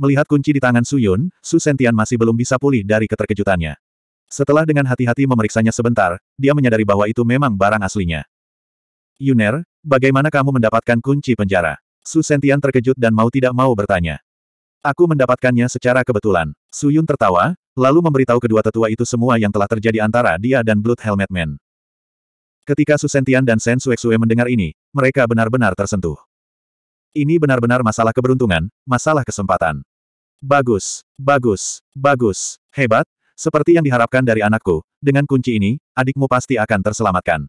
Melihat kunci di tangan Suyun, Su Sentian masih belum bisa pulih dari keterkejutannya. Setelah dengan hati-hati memeriksanya sebentar, dia menyadari bahwa itu memang barang aslinya. Yuner, bagaimana kamu mendapatkan kunci penjara? Su Sentian terkejut dan mau tidak mau bertanya. Aku mendapatkannya secara kebetulan. Suyun tertawa, lalu memberitahu kedua tetua itu semua yang telah terjadi antara dia dan Blood Helmet Man. Ketika Su Sentian dan Sen Suexue mendengar ini, mereka benar-benar tersentuh. Ini benar-benar masalah keberuntungan, masalah kesempatan. Bagus, bagus, bagus, hebat, seperti yang diharapkan dari anakku, dengan kunci ini, adikmu pasti akan terselamatkan.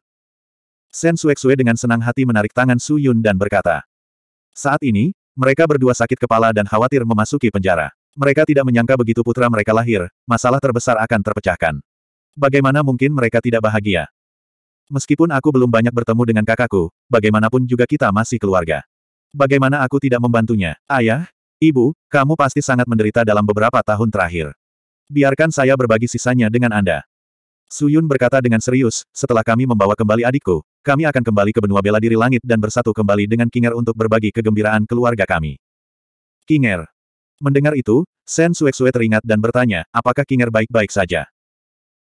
Sen Sue dengan senang hati menarik tangan Su Yun dan berkata. Saat ini, mereka berdua sakit kepala dan khawatir memasuki penjara. Mereka tidak menyangka begitu putra mereka lahir, masalah terbesar akan terpecahkan. Bagaimana mungkin mereka tidak bahagia? Meskipun aku belum banyak bertemu dengan kakakku, bagaimanapun juga kita masih keluarga. Bagaimana aku tidak membantunya? Ayah, Ibu, kamu pasti sangat menderita dalam beberapa tahun terakhir. Biarkan saya berbagi sisanya dengan Anda. Suyun berkata dengan serius, setelah kami membawa kembali adikku, kami akan kembali ke benua bela diri langit dan bersatu kembali dengan Kinger untuk berbagi kegembiraan keluarga kami. Kinger. Mendengar itu, Sen Su'e teringat dan bertanya, apakah Kinger baik-baik saja?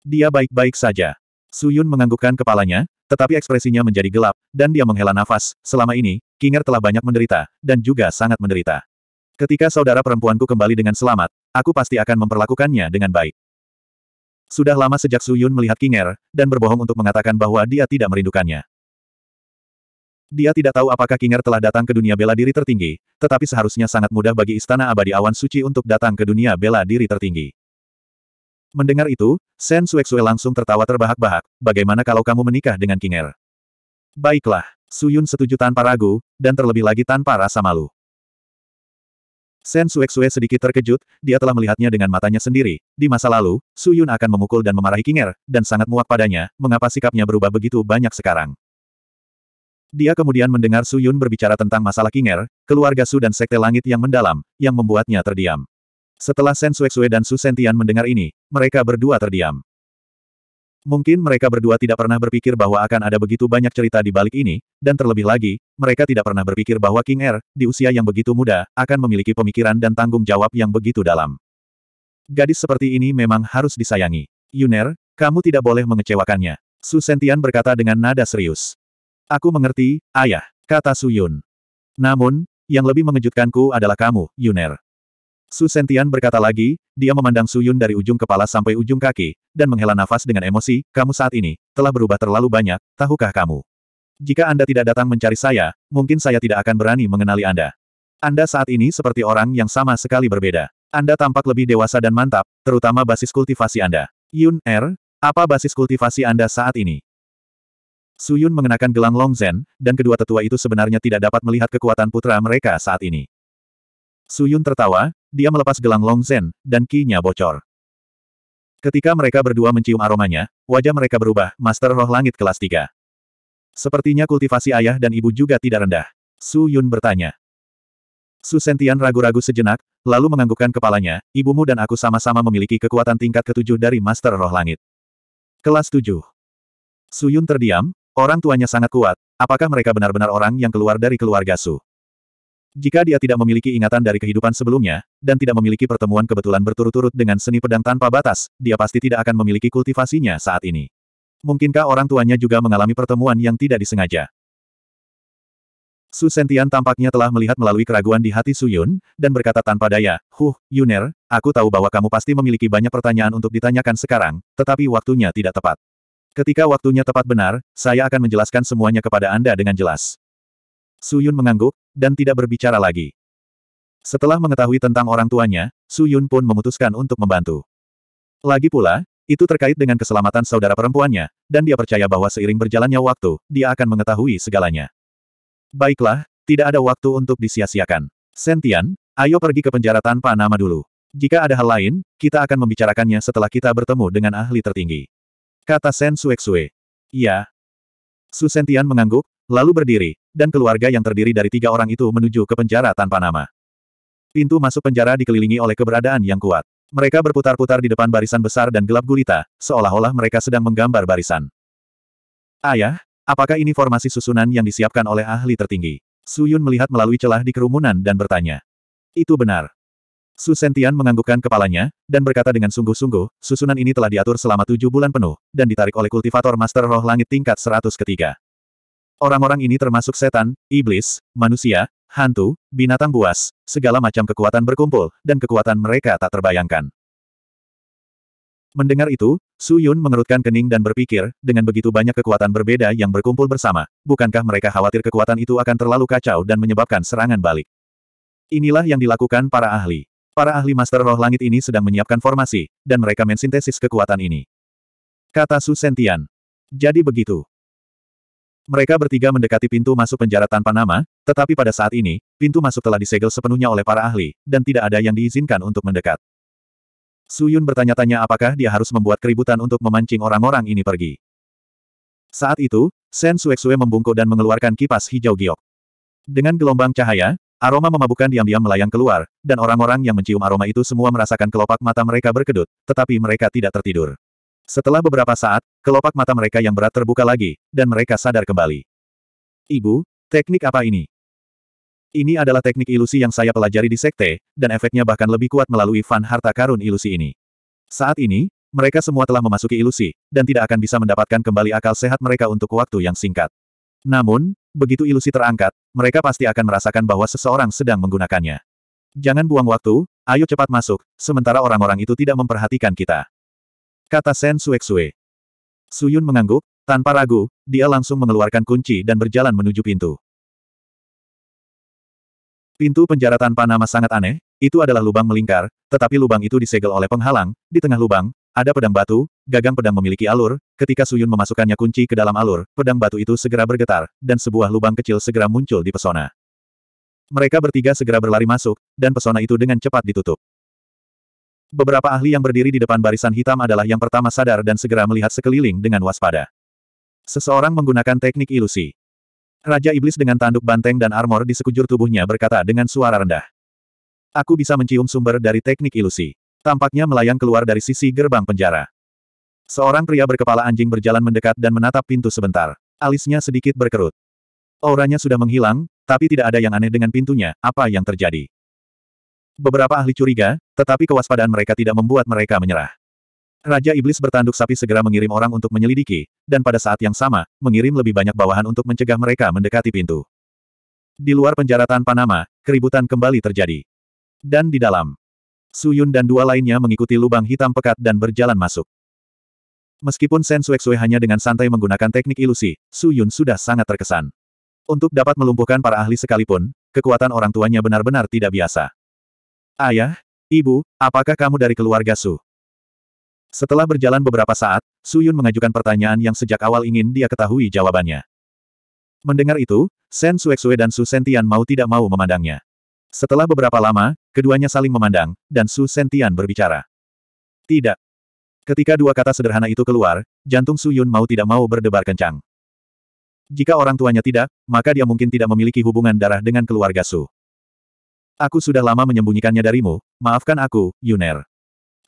Dia baik-baik saja. Suyun menganggukkan kepalanya, tetapi ekspresinya menjadi gelap, dan dia menghela nafas, selama ini, Kinger telah banyak menderita, dan juga sangat menderita. Ketika saudara perempuanku kembali dengan selamat, aku pasti akan memperlakukannya dengan baik. Sudah lama sejak Su Yun melihat Kinger, dan berbohong untuk mengatakan bahwa dia tidak merindukannya. Dia tidak tahu apakah King Kinger telah datang ke dunia bela diri tertinggi, tetapi seharusnya sangat mudah bagi Istana Abadi Awan Suci untuk datang ke dunia bela diri tertinggi. Mendengar itu, Sen Suexue langsung tertawa terbahak-bahak, bagaimana kalau kamu menikah dengan King Kinger? Baiklah, Su Yun setuju tanpa ragu, dan terlebih lagi tanpa rasa malu. Sen Suexue sedikit terkejut, dia telah melihatnya dengan matanya sendiri. Di masa lalu, Su Yun akan memukul dan memarahi Kinger, dan sangat muak padanya, mengapa sikapnya berubah begitu banyak sekarang. Dia kemudian mendengar Su Yun berbicara tentang masalah Kinger, keluarga Su dan Sekte Langit yang mendalam, yang membuatnya terdiam. Setelah Sen Suexue dan Su Sentian mendengar ini, mereka berdua terdiam. Mungkin mereka berdua tidak pernah berpikir bahwa akan ada begitu banyak cerita di balik ini, dan terlebih lagi, mereka tidak pernah berpikir bahwa King Er, di usia yang begitu muda, akan memiliki pemikiran dan tanggung jawab yang begitu dalam. Gadis seperti ini memang harus disayangi. Yuner, kamu tidak boleh mengecewakannya. Su Sentian berkata dengan nada serius. Aku mengerti, ayah, kata Su Yun. Namun, yang lebih mengejutkanku adalah kamu, Yuner. Su Sentian berkata lagi, dia memandang Su Yun dari ujung kepala sampai ujung kaki, dan menghela nafas dengan emosi, kamu saat ini, telah berubah terlalu banyak, tahukah kamu? Jika Anda tidak datang mencari saya, mungkin saya tidak akan berani mengenali Anda. Anda saat ini seperti orang yang sama sekali berbeda. Anda tampak lebih dewasa dan mantap, terutama basis kultivasi Anda. Yun Er, apa basis kultivasi Anda saat ini? Su Yun mengenakan gelang Zen, dan kedua tetua itu sebenarnya tidak dapat melihat kekuatan putra mereka saat ini. Su Yun tertawa, dia melepas gelang Long Zen, dan kinya bocor. Ketika mereka berdua mencium aromanya, wajah mereka berubah, Master Roh Langit kelas 3. Sepertinya kultivasi ayah dan ibu juga tidak rendah. Su Yun bertanya. Su Sentian ragu-ragu sejenak, lalu menganggukkan kepalanya, ibumu dan aku sama-sama memiliki kekuatan tingkat ketujuh dari Master Roh Langit. Kelas 7. Su Yun terdiam, orang tuanya sangat kuat, apakah mereka benar-benar orang yang keluar dari keluarga Su? Jika dia tidak memiliki ingatan dari kehidupan sebelumnya, dan tidak memiliki pertemuan kebetulan berturut-turut dengan seni pedang tanpa batas, dia pasti tidak akan memiliki kultivasinya saat ini. Mungkinkah orang tuanya juga mengalami pertemuan yang tidak disengaja? Su Sentian tampaknya telah melihat melalui keraguan di hati Su Yun, dan berkata tanpa daya, Huh, Yuner, aku tahu bahwa kamu pasti memiliki banyak pertanyaan untuk ditanyakan sekarang, tetapi waktunya tidak tepat. Ketika waktunya tepat benar, saya akan menjelaskan semuanya kepada Anda dengan jelas. Su Yun mengangguk, dan tidak berbicara lagi. Setelah mengetahui tentang orang tuanya, Su Yun pun memutuskan untuk membantu. Lagi pula, itu terkait dengan keselamatan saudara perempuannya, dan dia percaya bahwa seiring berjalannya waktu, dia akan mengetahui segalanya. Baiklah, tidak ada waktu untuk disia-siakan. Sentian, ayo pergi ke penjara tanpa nama dulu. Jika ada hal lain, kita akan membicarakannya setelah kita bertemu dengan ahli tertinggi. Kata Sen Suek Sue. Iya. Su Sentian mengangguk, lalu berdiri, dan keluarga yang terdiri dari tiga orang itu menuju ke penjara tanpa nama. Pintu masuk penjara dikelilingi oleh keberadaan yang kuat. Mereka berputar-putar di depan barisan besar dan gelap gulita, seolah-olah mereka sedang menggambar barisan. Ayah, apakah ini formasi susunan yang disiapkan oleh ahli tertinggi? Su Yun melihat melalui celah di kerumunan dan bertanya. Itu benar. Su Sentian menganggukkan kepalanya, dan berkata dengan sungguh-sungguh, susunan ini telah diatur selama tujuh bulan penuh, dan ditarik oleh kultivator Master Roh Langit tingkat seratus ketiga. Orang-orang ini termasuk setan, iblis, manusia, hantu, binatang buas, segala macam kekuatan berkumpul, dan kekuatan mereka tak terbayangkan. Mendengar itu, Su Yun mengerutkan kening dan berpikir, dengan begitu banyak kekuatan berbeda yang berkumpul bersama, bukankah mereka khawatir kekuatan itu akan terlalu kacau dan menyebabkan serangan balik? Inilah yang dilakukan para ahli. Para ahli Master Roh Langit ini sedang menyiapkan formasi, dan mereka mensintesis kekuatan ini. Kata Su Sentian. Jadi begitu. Mereka bertiga mendekati pintu masuk penjara tanpa nama, tetapi pada saat ini, pintu masuk telah disegel sepenuhnya oleh para ahli, dan tidak ada yang diizinkan untuk mendekat. Suyun bertanya-tanya apakah dia harus membuat keributan untuk memancing orang-orang ini pergi. Saat itu, Sen Suexue membungkuk dan mengeluarkan kipas hijau giok. Dengan gelombang cahaya, aroma memabukkan diam-diam melayang keluar, dan orang-orang yang mencium aroma itu semua merasakan kelopak mata mereka berkedut, tetapi mereka tidak tertidur. Setelah beberapa saat, kelopak mata mereka yang berat terbuka lagi, dan mereka sadar kembali. Ibu, teknik apa ini? Ini adalah teknik ilusi yang saya pelajari di sekte, dan efeknya bahkan lebih kuat melalui fan harta karun ilusi ini. Saat ini, mereka semua telah memasuki ilusi, dan tidak akan bisa mendapatkan kembali akal sehat mereka untuk waktu yang singkat. Namun, begitu ilusi terangkat, mereka pasti akan merasakan bahwa seseorang sedang menggunakannya. Jangan buang waktu, ayo cepat masuk, sementara orang-orang itu tidak memperhatikan kita kata Sen Su Suyun mengangguk, tanpa ragu, dia langsung mengeluarkan kunci dan berjalan menuju pintu. Pintu penjara tanpa nama sangat aneh, itu adalah lubang melingkar, tetapi lubang itu disegel oleh penghalang, di tengah lubang, ada pedang batu, gagang pedang memiliki alur, ketika Suyun memasukkannya kunci ke dalam alur, pedang batu itu segera bergetar, dan sebuah lubang kecil segera muncul di pesona. Mereka bertiga segera berlari masuk, dan pesona itu dengan cepat ditutup. Beberapa ahli yang berdiri di depan barisan hitam adalah yang pertama sadar dan segera melihat sekeliling dengan waspada. Seseorang menggunakan teknik ilusi. Raja Iblis dengan tanduk banteng dan armor di sekujur tubuhnya berkata dengan suara rendah. Aku bisa mencium sumber dari teknik ilusi. Tampaknya melayang keluar dari sisi gerbang penjara. Seorang pria berkepala anjing berjalan mendekat dan menatap pintu sebentar. Alisnya sedikit berkerut. Auranya sudah menghilang, tapi tidak ada yang aneh dengan pintunya, apa yang terjadi. Beberapa ahli curiga, tetapi kewaspadaan mereka tidak membuat mereka menyerah. Raja Iblis bertanduk sapi segera mengirim orang untuk menyelidiki, dan pada saat yang sama, mengirim lebih banyak bawahan untuk mencegah mereka mendekati pintu. Di luar penjara tanpa nama, keributan kembali terjadi. Dan di dalam, Suyun dan dua lainnya mengikuti lubang hitam pekat dan berjalan masuk. Meskipun Sen Sueksue hanya dengan santai menggunakan teknik ilusi, Suyun sudah sangat terkesan. Untuk dapat melumpuhkan para ahli sekalipun, kekuatan orang tuanya benar-benar tidak biasa. Ayah, ibu, apakah kamu dari keluarga Su? Setelah berjalan beberapa saat, Su Yun mengajukan pertanyaan yang sejak awal ingin dia ketahui jawabannya. Mendengar itu, Sen Suexue dan Su Sentian mau tidak mau memandangnya. Setelah beberapa lama, keduanya saling memandang, dan Su Sentian berbicara. Tidak. Ketika dua kata sederhana itu keluar, jantung Su Yun mau tidak mau berdebar kencang. Jika orang tuanya tidak, maka dia mungkin tidak memiliki hubungan darah dengan keluarga Su. Aku sudah lama menyembunyikannya darimu, maafkan aku, Yuner.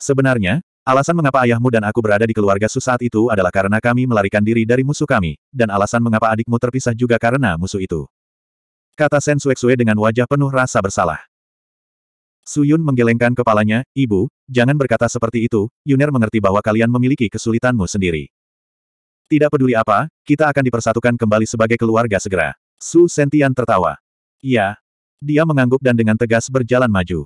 Sebenarnya, alasan mengapa ayahmu dan aku berada di keluarga Su saat itu adalah karena kami melarikan diri dari musuh kami, dan alasan mengapa adikmu terpisah juga karena musuh itu. Kata Sen Suexue dengan wajah penuh rasa bersalah. Su Yun menggelengkan kepalanya, Ibu, jangan berkata seperti itu, Yuner mengerti bahwa kalian memiliki kesulitanmu sendiri. Tidak peduli apa, kita akan dipersatukan kembali sebagai keluarga segera. Su Sentian tertawa. Ya, dia mengangguk dan dengan tegas berjalan maju.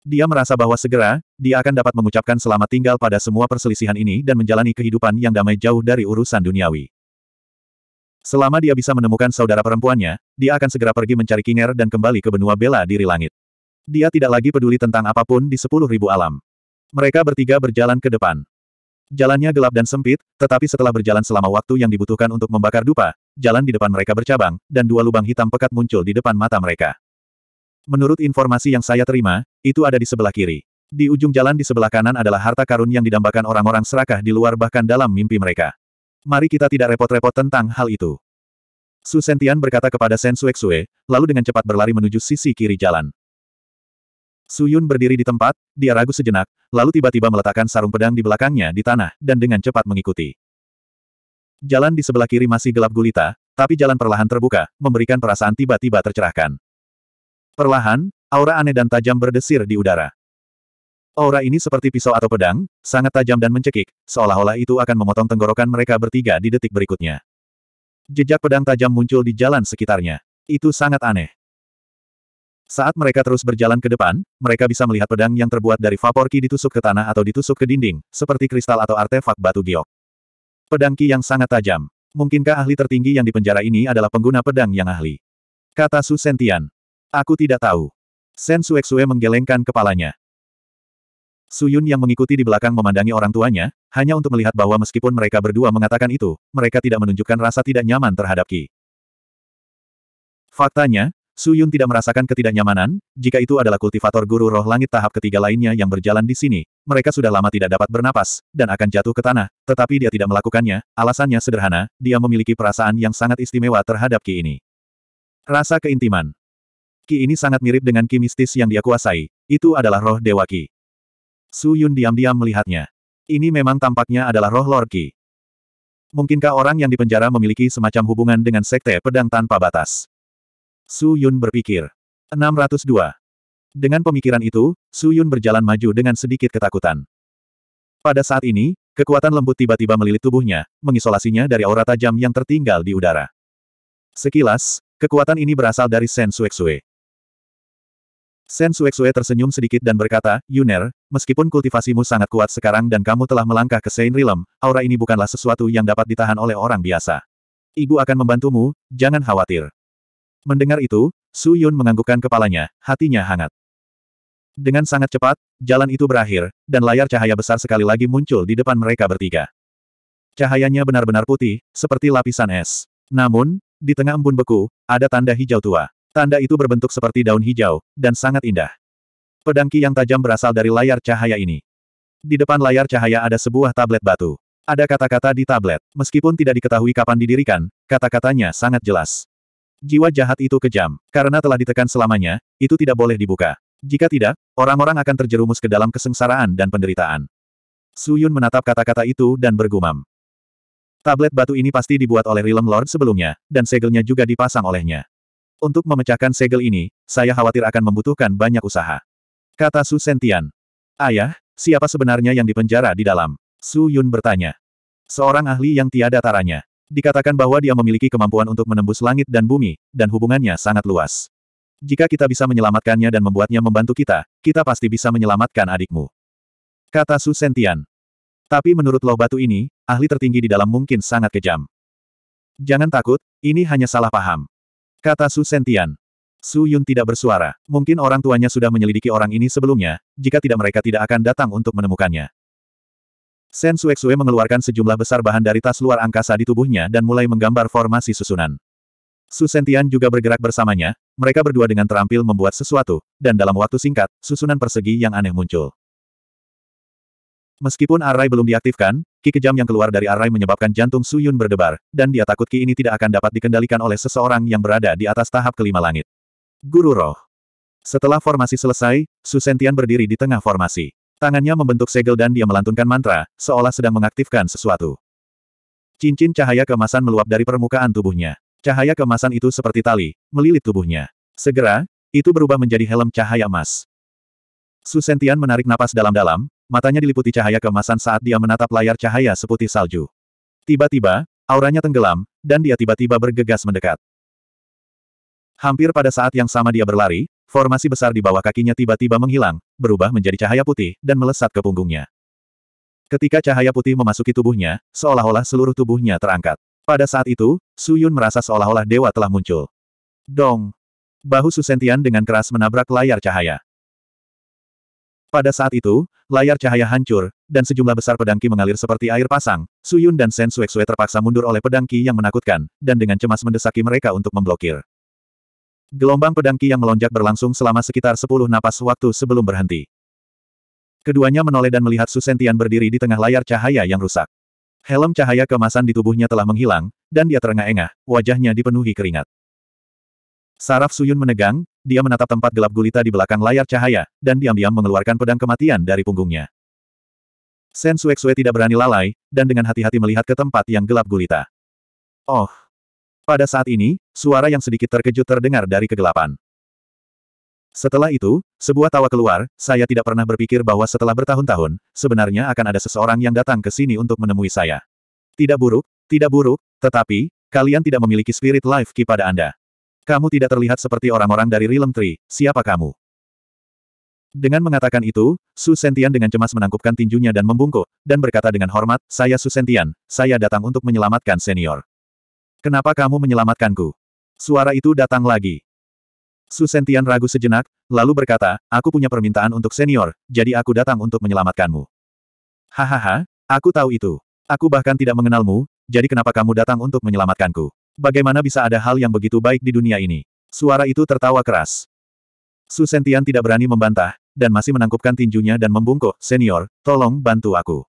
Dia merasa bahwa segera, dia akan dapat mengucapkan selamat tinggal pada semua perselisihan ini dan menjalani kehidupan yang damai jauh dari urusan duniawi. Selama dia bisa menemukan saudara perempuannya, dia akan segera pergi mencari Kinger dan kembali ke benua bela diri langit. Dia tidak lagi peduli tentang apapun di sepuluh ribu alam. Mereka bertiga berjalan ke depan. Jalannya gelap dan sempit, tetapi setelah berjalan selama waktu yang dibutuhkan untuk membakar dupa, jalan di depan mereka bercabang, dan dua lubang hitam pekat muncul di depan mata mereka. Menurut informasi yang saya terima, itu ada di sebelah kiri. Di ujung jalan di sebelah kanan adalah harta karun yang didambakan orang-orang serakah di luar bahkan dalam mimpi mereka. Mari kita tidak repot-repot tentang hal itu. Su Sentian berkata kepada Sen Suek Sue, lalu dengan cepat berlari menuju sisi kiri jalan. Su Yun berdiri di tempat, dia ragu sejenak, lalu tiba-tiba meletakkan sarung pedang di belakangnya di tanah, dan dengan cepat mengikuti. Jalan di sebelah kiri masih gelap gulita, tapi jalan perlahan terbuka, memberikan perasaan tiba-tiba tercerahkan. Perlahan, aura aneh dan tajam berdesir di udara. Aura ini seperti pisau atau pedang, sangat tajam dan mencekik, seolah-olah itu akan memotong tenggorokan mereka bertiga di detik berikutnya. Jejak pedang tajam muncul di jalan sekitarnya. Itu sangat aneh. Saat mereka terus berjalan ke depan, mereka bisa melihat pedang yang terbuat dari vaporki ditusuk ke tanah atau ditusuk ke dinding, seperti kristal atau artefak batu giok. Pedang Ki yang sangat tajam. Mungkinkah ahli tertinggi yang dipenjara ini adalah pengguna pedang yang ahli? Kata Su Sentian. Aku tidak tahu. Sen Suexue menggelengkan kepalanya. Su Yun yang mengikuti di belakang memandangi orang tuanya, hanya untuk melihat bahwa meskipun mereka berdua mengatakan itu, mereka tidak menunjukkan rasa tidak nyaman terhadap Ki. Faktanya, Su Yun tidak merasakan ketidaknyamanan, jika itu adalah kultivator guru roh langit tahap ketiga lainnya yang berjalan di sini, mereka sudah lama tidak dapat bernapas, dan akan jatuh ke tanah, tetapi dia tidak melakukannya, alasannya sederhana, dia memiliki perasaan yang sangat istimewa terhadap Ki ini. Rasa keintiman Ki ini sangat mirip dengan Ki mistis yang dia kuasai, itu adalah roh Dewa Ki. Su Yun diam-diam melihatnya. Ini memang tampaknya adalah roh Lord Ki. Mungkinkah orang yang dipenjara memiliki semacam hubungan dengan sekte pedang tanpa batas? Su Yun berpikir. 602. Dengan pemikiran itu, Su Yun berjalan maju dengan sedikit ketakutan. Pada saat ini, kekuatan lembut tiba-tiba melilit tubuhnya, mengisolasinya dari aura tajam yang tertinggal di udara. Sekilas, kekuatan ini berasal dari Sen Suexue. Sen Suexue tersenyum sedikit dan berkata, Yuner, meskipun kultivasimu sangat kuat sekarang dan kamu telah melangkah ke Sein Realm, aura ini bukanlah sesuatu yang dapat ditahan oleh orang biasa. Ibu akan membantumu, jangan khawatir. Mendengar itu, Su Yun menganggukkan kepalanya, hatinya hangat. Dengan sangat cepat, jalan itu berakhir, dan layar cahaya besar sekali lagi muncul di depan mereka bertiga. Cahayanya benar-benar putih, seperti lapisan es. Namun, di tengah embun beku, ada tanda hijau tua. Tanda itu berbentuk seperti daun hijau, dan sangat indah. Pedangki yang tajam berasal dari layar cahaya ini. Di depan layar cahaya ada sebuah tablet batu. Ada kata-kata di tablet. Meskipun tidak diketahui kapan didirikan, kata-katanya sangat jelas. Jiwa jahat itu kejam. Karena telah ditekan selamanya, itu tidak boleh dibuka. Jika tidak, orang-orang akan terjerumus ke dalam kesengsaraan dan penderitaan. Su Yun menatap kata-kata itu dan bergumam. Tablet batu ini pasti dibuat oleh Realm Lord sebelumnya, dan segelnya juga dipasang olehnya. Untuk memecahkan segel ini, saya khawatir akan membutuhkan banyak usaha. Kata Su Sentian. Ayah, siapa sebenarnya yang dipenjara di dalam? Su Yun bertanya. Seorang ahli yang tiada taranya. Dikatakan bahwa dia memiliki kemampuan untuk menembus langit dan bumi, dan hubungannya sangat luas. Jika kita bisa menyelamatkannya dan membuatnya membantu kita, kita pasti bisa menyelamatkan adikmu. Kata Su Sentian. Tapi menurut loh batu ini, ahli tertinggi di dalam mungkin sangat kejam. Jangan takut, ini hanya salah paham. Kata Su Sentian. Su Yun tidak bersuara. Mungkin orang tuanya sudah menyelidiki orang ini sebelumnya, jika tidak mereka tidak akan datang untuk menemukannya. Sen Suexue mengeluarkan sejumlah besar bahan dari tas luar angkasa di tubuhnya dan mulai menggambar formasi susunan. Su Sentian juga bergerak bersamanya, mereka berdua dengan terampil membuat sesuatu, dan dalam waktu singkat, susunan persegi yang aneh muncul. Meskipun arai belum diaktifkan, ki kejam yang keluar dari arai menyebabkan jantung Su Yun berdebar, dan dia takut ki ini tidak akan dapat dikendalikan oleh seseorang yang berada di atas tahap kelima langit. Guru Roh Setelah formasi selesai, Su Sentian berdiri di tengah formasi. Tangannya membentuk segel dan dia melantunkan mantra, seolah sedang mengaktifkan sesuatu. Cincin cahaya kemasan meluap dari permukaan tubuhnya. Cahaya kemasan itu seperti tali, melilit tubuhnya. Segera, itu berubah menjadi helm cahaya emas. Susentian menarik napas dalam-dalam, matanya diliputi cahaya kemasan saat dia menatap layar cahaya seputih salju. Tiba-tiba, auranya tenggelam, dan dia tiba-tiba bergegas mendekat. Hampir pada saat yang sama dia berlari, formasi besar di bawah kakinya tiba-tiba menghilang, berubah menjadi cahaya putih, dan melesat ke punggungnya. Ketika cahaya putih memasuki tubuhnya, seolah-olah seluruh tubuhnya terangkat. Pada saat itu, Su Yun merasa seolah-olah dewa telah muncul. Dong! Bahu Susentian dengan keras menabrak layar cahaya. Pada saat itu, layar cahaya hancur, dan sejumlah besar pedangki mengalir seperti air pasang. Suyun dan Sen Sue terpaksa mundur oleh pedangki yang menakutkan, dan dengan cemas mendesaki mereka untuk memblokir. Gelombang pedang Ki yang melonjak berlangsung selama sekitar sepuluh napas waktu sebelum berhenti. Keduanya menoleh dan melihat Susentian berdiri di tengah layar cahaya yang rusak. Helm cahaya kemasan di tubuhnya telah menghilang, dan dia terengah-engah, wajahnya dipenuhi keringat. Saraf Suyun menegang, dia menatap tempat gelap gulita di belakang layar cahaya, dan diam-diam mengeluarkan pedang kematian dari punggungnya. Sen Suek Sue tidak berani lalai, dan dengan hati-hati melihat ke tempat yang gelap gulita. Oh, pada saat ini, suara yang sedikit terkejut terdengar dari kegelapan. Setelah itu, sebuah tawa keluar, saya tidak pernah berpikir bahwa setelah bertahun-tahun, sebenarnya akan ada seseorang yang datang ke sini untuk menemui saya. Tidak buruk, tidak buruk, tetapi, kalian tidak memiliki spirit life key pada Anda. Kamu tidak terlihat seperti orang-orang dari Realm Tree, siapa kamu? Dengan mengatakan itu, Su Sentian dengan cemas menangkupkan tinjunya dan membungkuk, dan berkata dengan hormat, saya Su Sentian, saya datang untuk menyelamatkan senior. Kenapa kamu menyelamatkanku? Suara itu datang lagi. Susentian ragu sejenak, lalu berkata, aku punya permintaan untuk senior, jadi aku datang untuk menyelamatkanmu. Hahaha, aku tahu itu. Aku bahkan tidak mengenalmu, jadi kenapa kamu datang untuk menyelamatkanku? Bagaimana bisa ada hal yang begitu baik di dunia ini? Suara itu tertawa keras. Susentian tidak berani membantah, dan masih menangkupkan tinjunya dan membungkuk, senior, tolong bantu aku.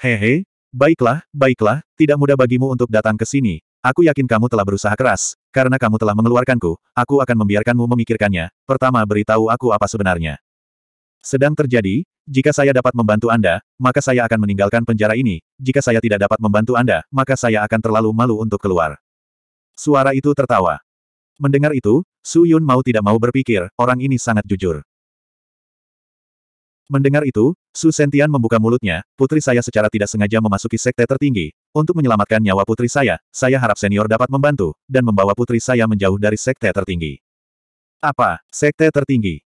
Hehe, Baiklah, baiklah, tidak mudah bagimu untuk datang ke sini. Aku yakin kamu telah berusaha keras. Karena kamu telah mengeluarkanku, aku akan membiarkanmu memikirkannya. Pertama beritahu aku apa sebenarnya. Sedang terjadi, jika saya dapat membantu Anda, maka saya akan meninggalkan penjara ini. Jika saya tidak dapat membantu Anda, maka saya akan terlalu malu untuk keluar. Suara itu tertawa. Mendengar itu, Su Yun mau tidak mau berpikir, orang ini sangat jujur. Mendengar itu, Su Sentian membuka mulutnya, putri saya secara tidak sengaja memasuki sekte tertinggi. Untuk menyelamatkan nyawa putri saya, saya harap senior dapat membantu, dan membawa putri saya menjauh dari sekte tertinggi. Apa? Sekte tertinggi?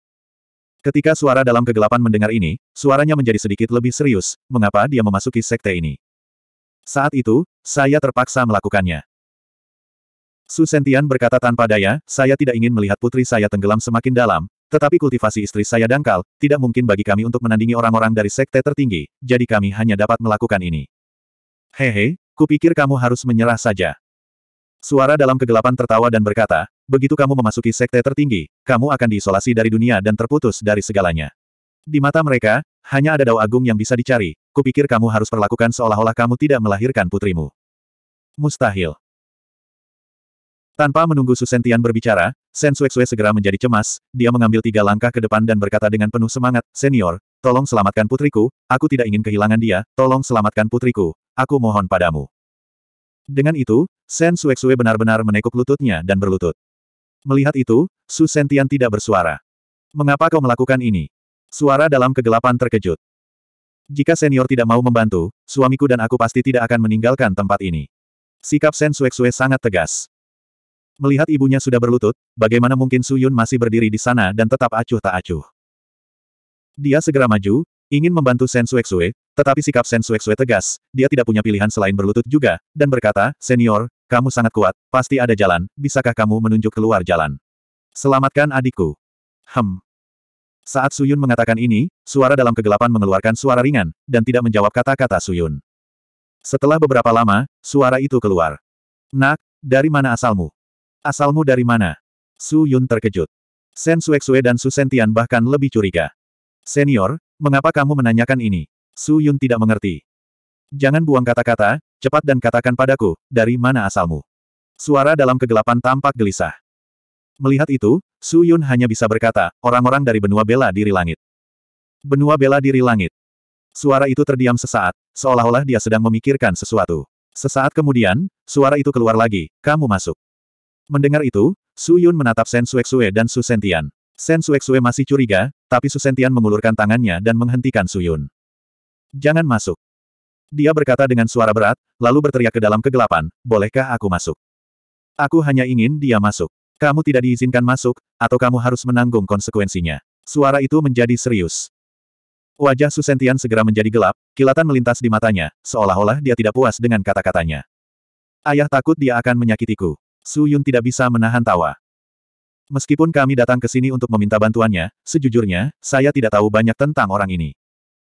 Ketika suara dalam kegelapan mendengar ini, suaranya menjadi sedikit lebih serius, mengapa dia memasuki sekte ini? Saat itu, saya terpaksa melakukannya. Su Sentian berkata tanpa daya, saya tidak ingin melihat putri saya tenggelam semakin dalam, tetapi kultivasi istri saya dangkal, tidak mungkin bagi kami untuk menandingi orang-orang dari sekte tertinggi, jadi kami hanya dapat melakukan ini. Hehe, kupikir kamu harus menyerah saja. Suara dalam kegelapan tertawa dan berkata, begitu kamu memasuki sekte tertinggi, kamu akan diisolasi dari dunia dan terputus dari segalanya. Di mata mereka, hanya ada dao agung yang bisa dicari, kupikir kamu harus perlakukan seolah-olah kamu tidak melahirkan putrimu. Mustahil. Tanpa menunggu Susentian berbicara, Sen Suexue segera menjadi cemas, dia mengambil tiga langkah ke depan dan berkata dengan penuh semangat, Senior, tolong selamatkan putriku, aku tidak ingin kehilangan dia, tolong selamatkan putriku, aku mohon padamu. Dengan itu, Sen Suexue benar-benar menekuk lututnya dan berlutut. Melihat itu, Su Sentian tidak bersuara. Mengapa kau melakukan ini? Suara dalam kegelapan terkejut. Jika senior tidak mau membantu, suamiku dan aku pasti tidak akan meninggalkan tempat ini. Sikap Sen Suexue sangat tegas. Melihat ibunya sudah berlutut, bagaimana mungkin Su Yun masih berdiri di sana dan tetap acuh tak acuh. Dia segera maju, ingin membantu Sen Suexue, tetapi sikap Sen Suexue tegas, dia tidak punya pilihan selain berlutut juga, dan berkata, Senior, kamu sangat kuat, pasti ada jalan, bisakah kamu menunjuk keluar jalan? Selamatkan adikku. Hem. Saat Suyun mengatakan ini, suara dalam kegelapan mengeluarkan suara ringan, dan tidak menjawab kata-kata Suyun. Setelah beberapa lama, suara itu keluar. Nak, dari mana asalmu? Asalmu dari mana? Su Yun terkejut. Sen Sue dan Su Sentian bahkan lebih curiga. Senior, mengapa kamu menanyakan ini? Su Yun tidak mengerti. Jangan buang kata-kata, cepat dan katakan padaku, dari mana asalmu? Suara dalam kegelapan tampak gelisah. Melihat itu, Su Yun hanya bisa berkata, orang-orang dari benua bela diri langit. Benua bela diri langit. Suara itu terdiam sesaat, seolah-olah dia sedang memikirkan sesuatu. Sesaat kemudian, suara itu keluar lagi, kamu masuk. Mendengar itu, Su Yun menatap Sen Suexue dan Su Sentian. Sen Suexue masih curiga, tapi Su Sentian mengulurkan tangannya dan menghentikan Su Yun. Jangan masuk. Dia berkata dengan suara berat, lalu berteriak ke dalam kegelapan, bolehkah aku masuk? Aku hanya ingin dia masuk. Kamu tidak diizinkan masuk, atau kamu harus menanggung konsekuensinya. Suara itu menjadi serius. Wajah Su Sentian segera menjadi gelap, kilatan melintas di matanya, seolah-olah dia tidak puas dengan kata-katanya. Ayah takut dia akan menyakitiku. Su Yun tidak bisa menahan tawa. Meskipun kami datang ke sini untuk meminta bantuannya, sejujurnya, saya tidak tahu banyak tentang orang ini.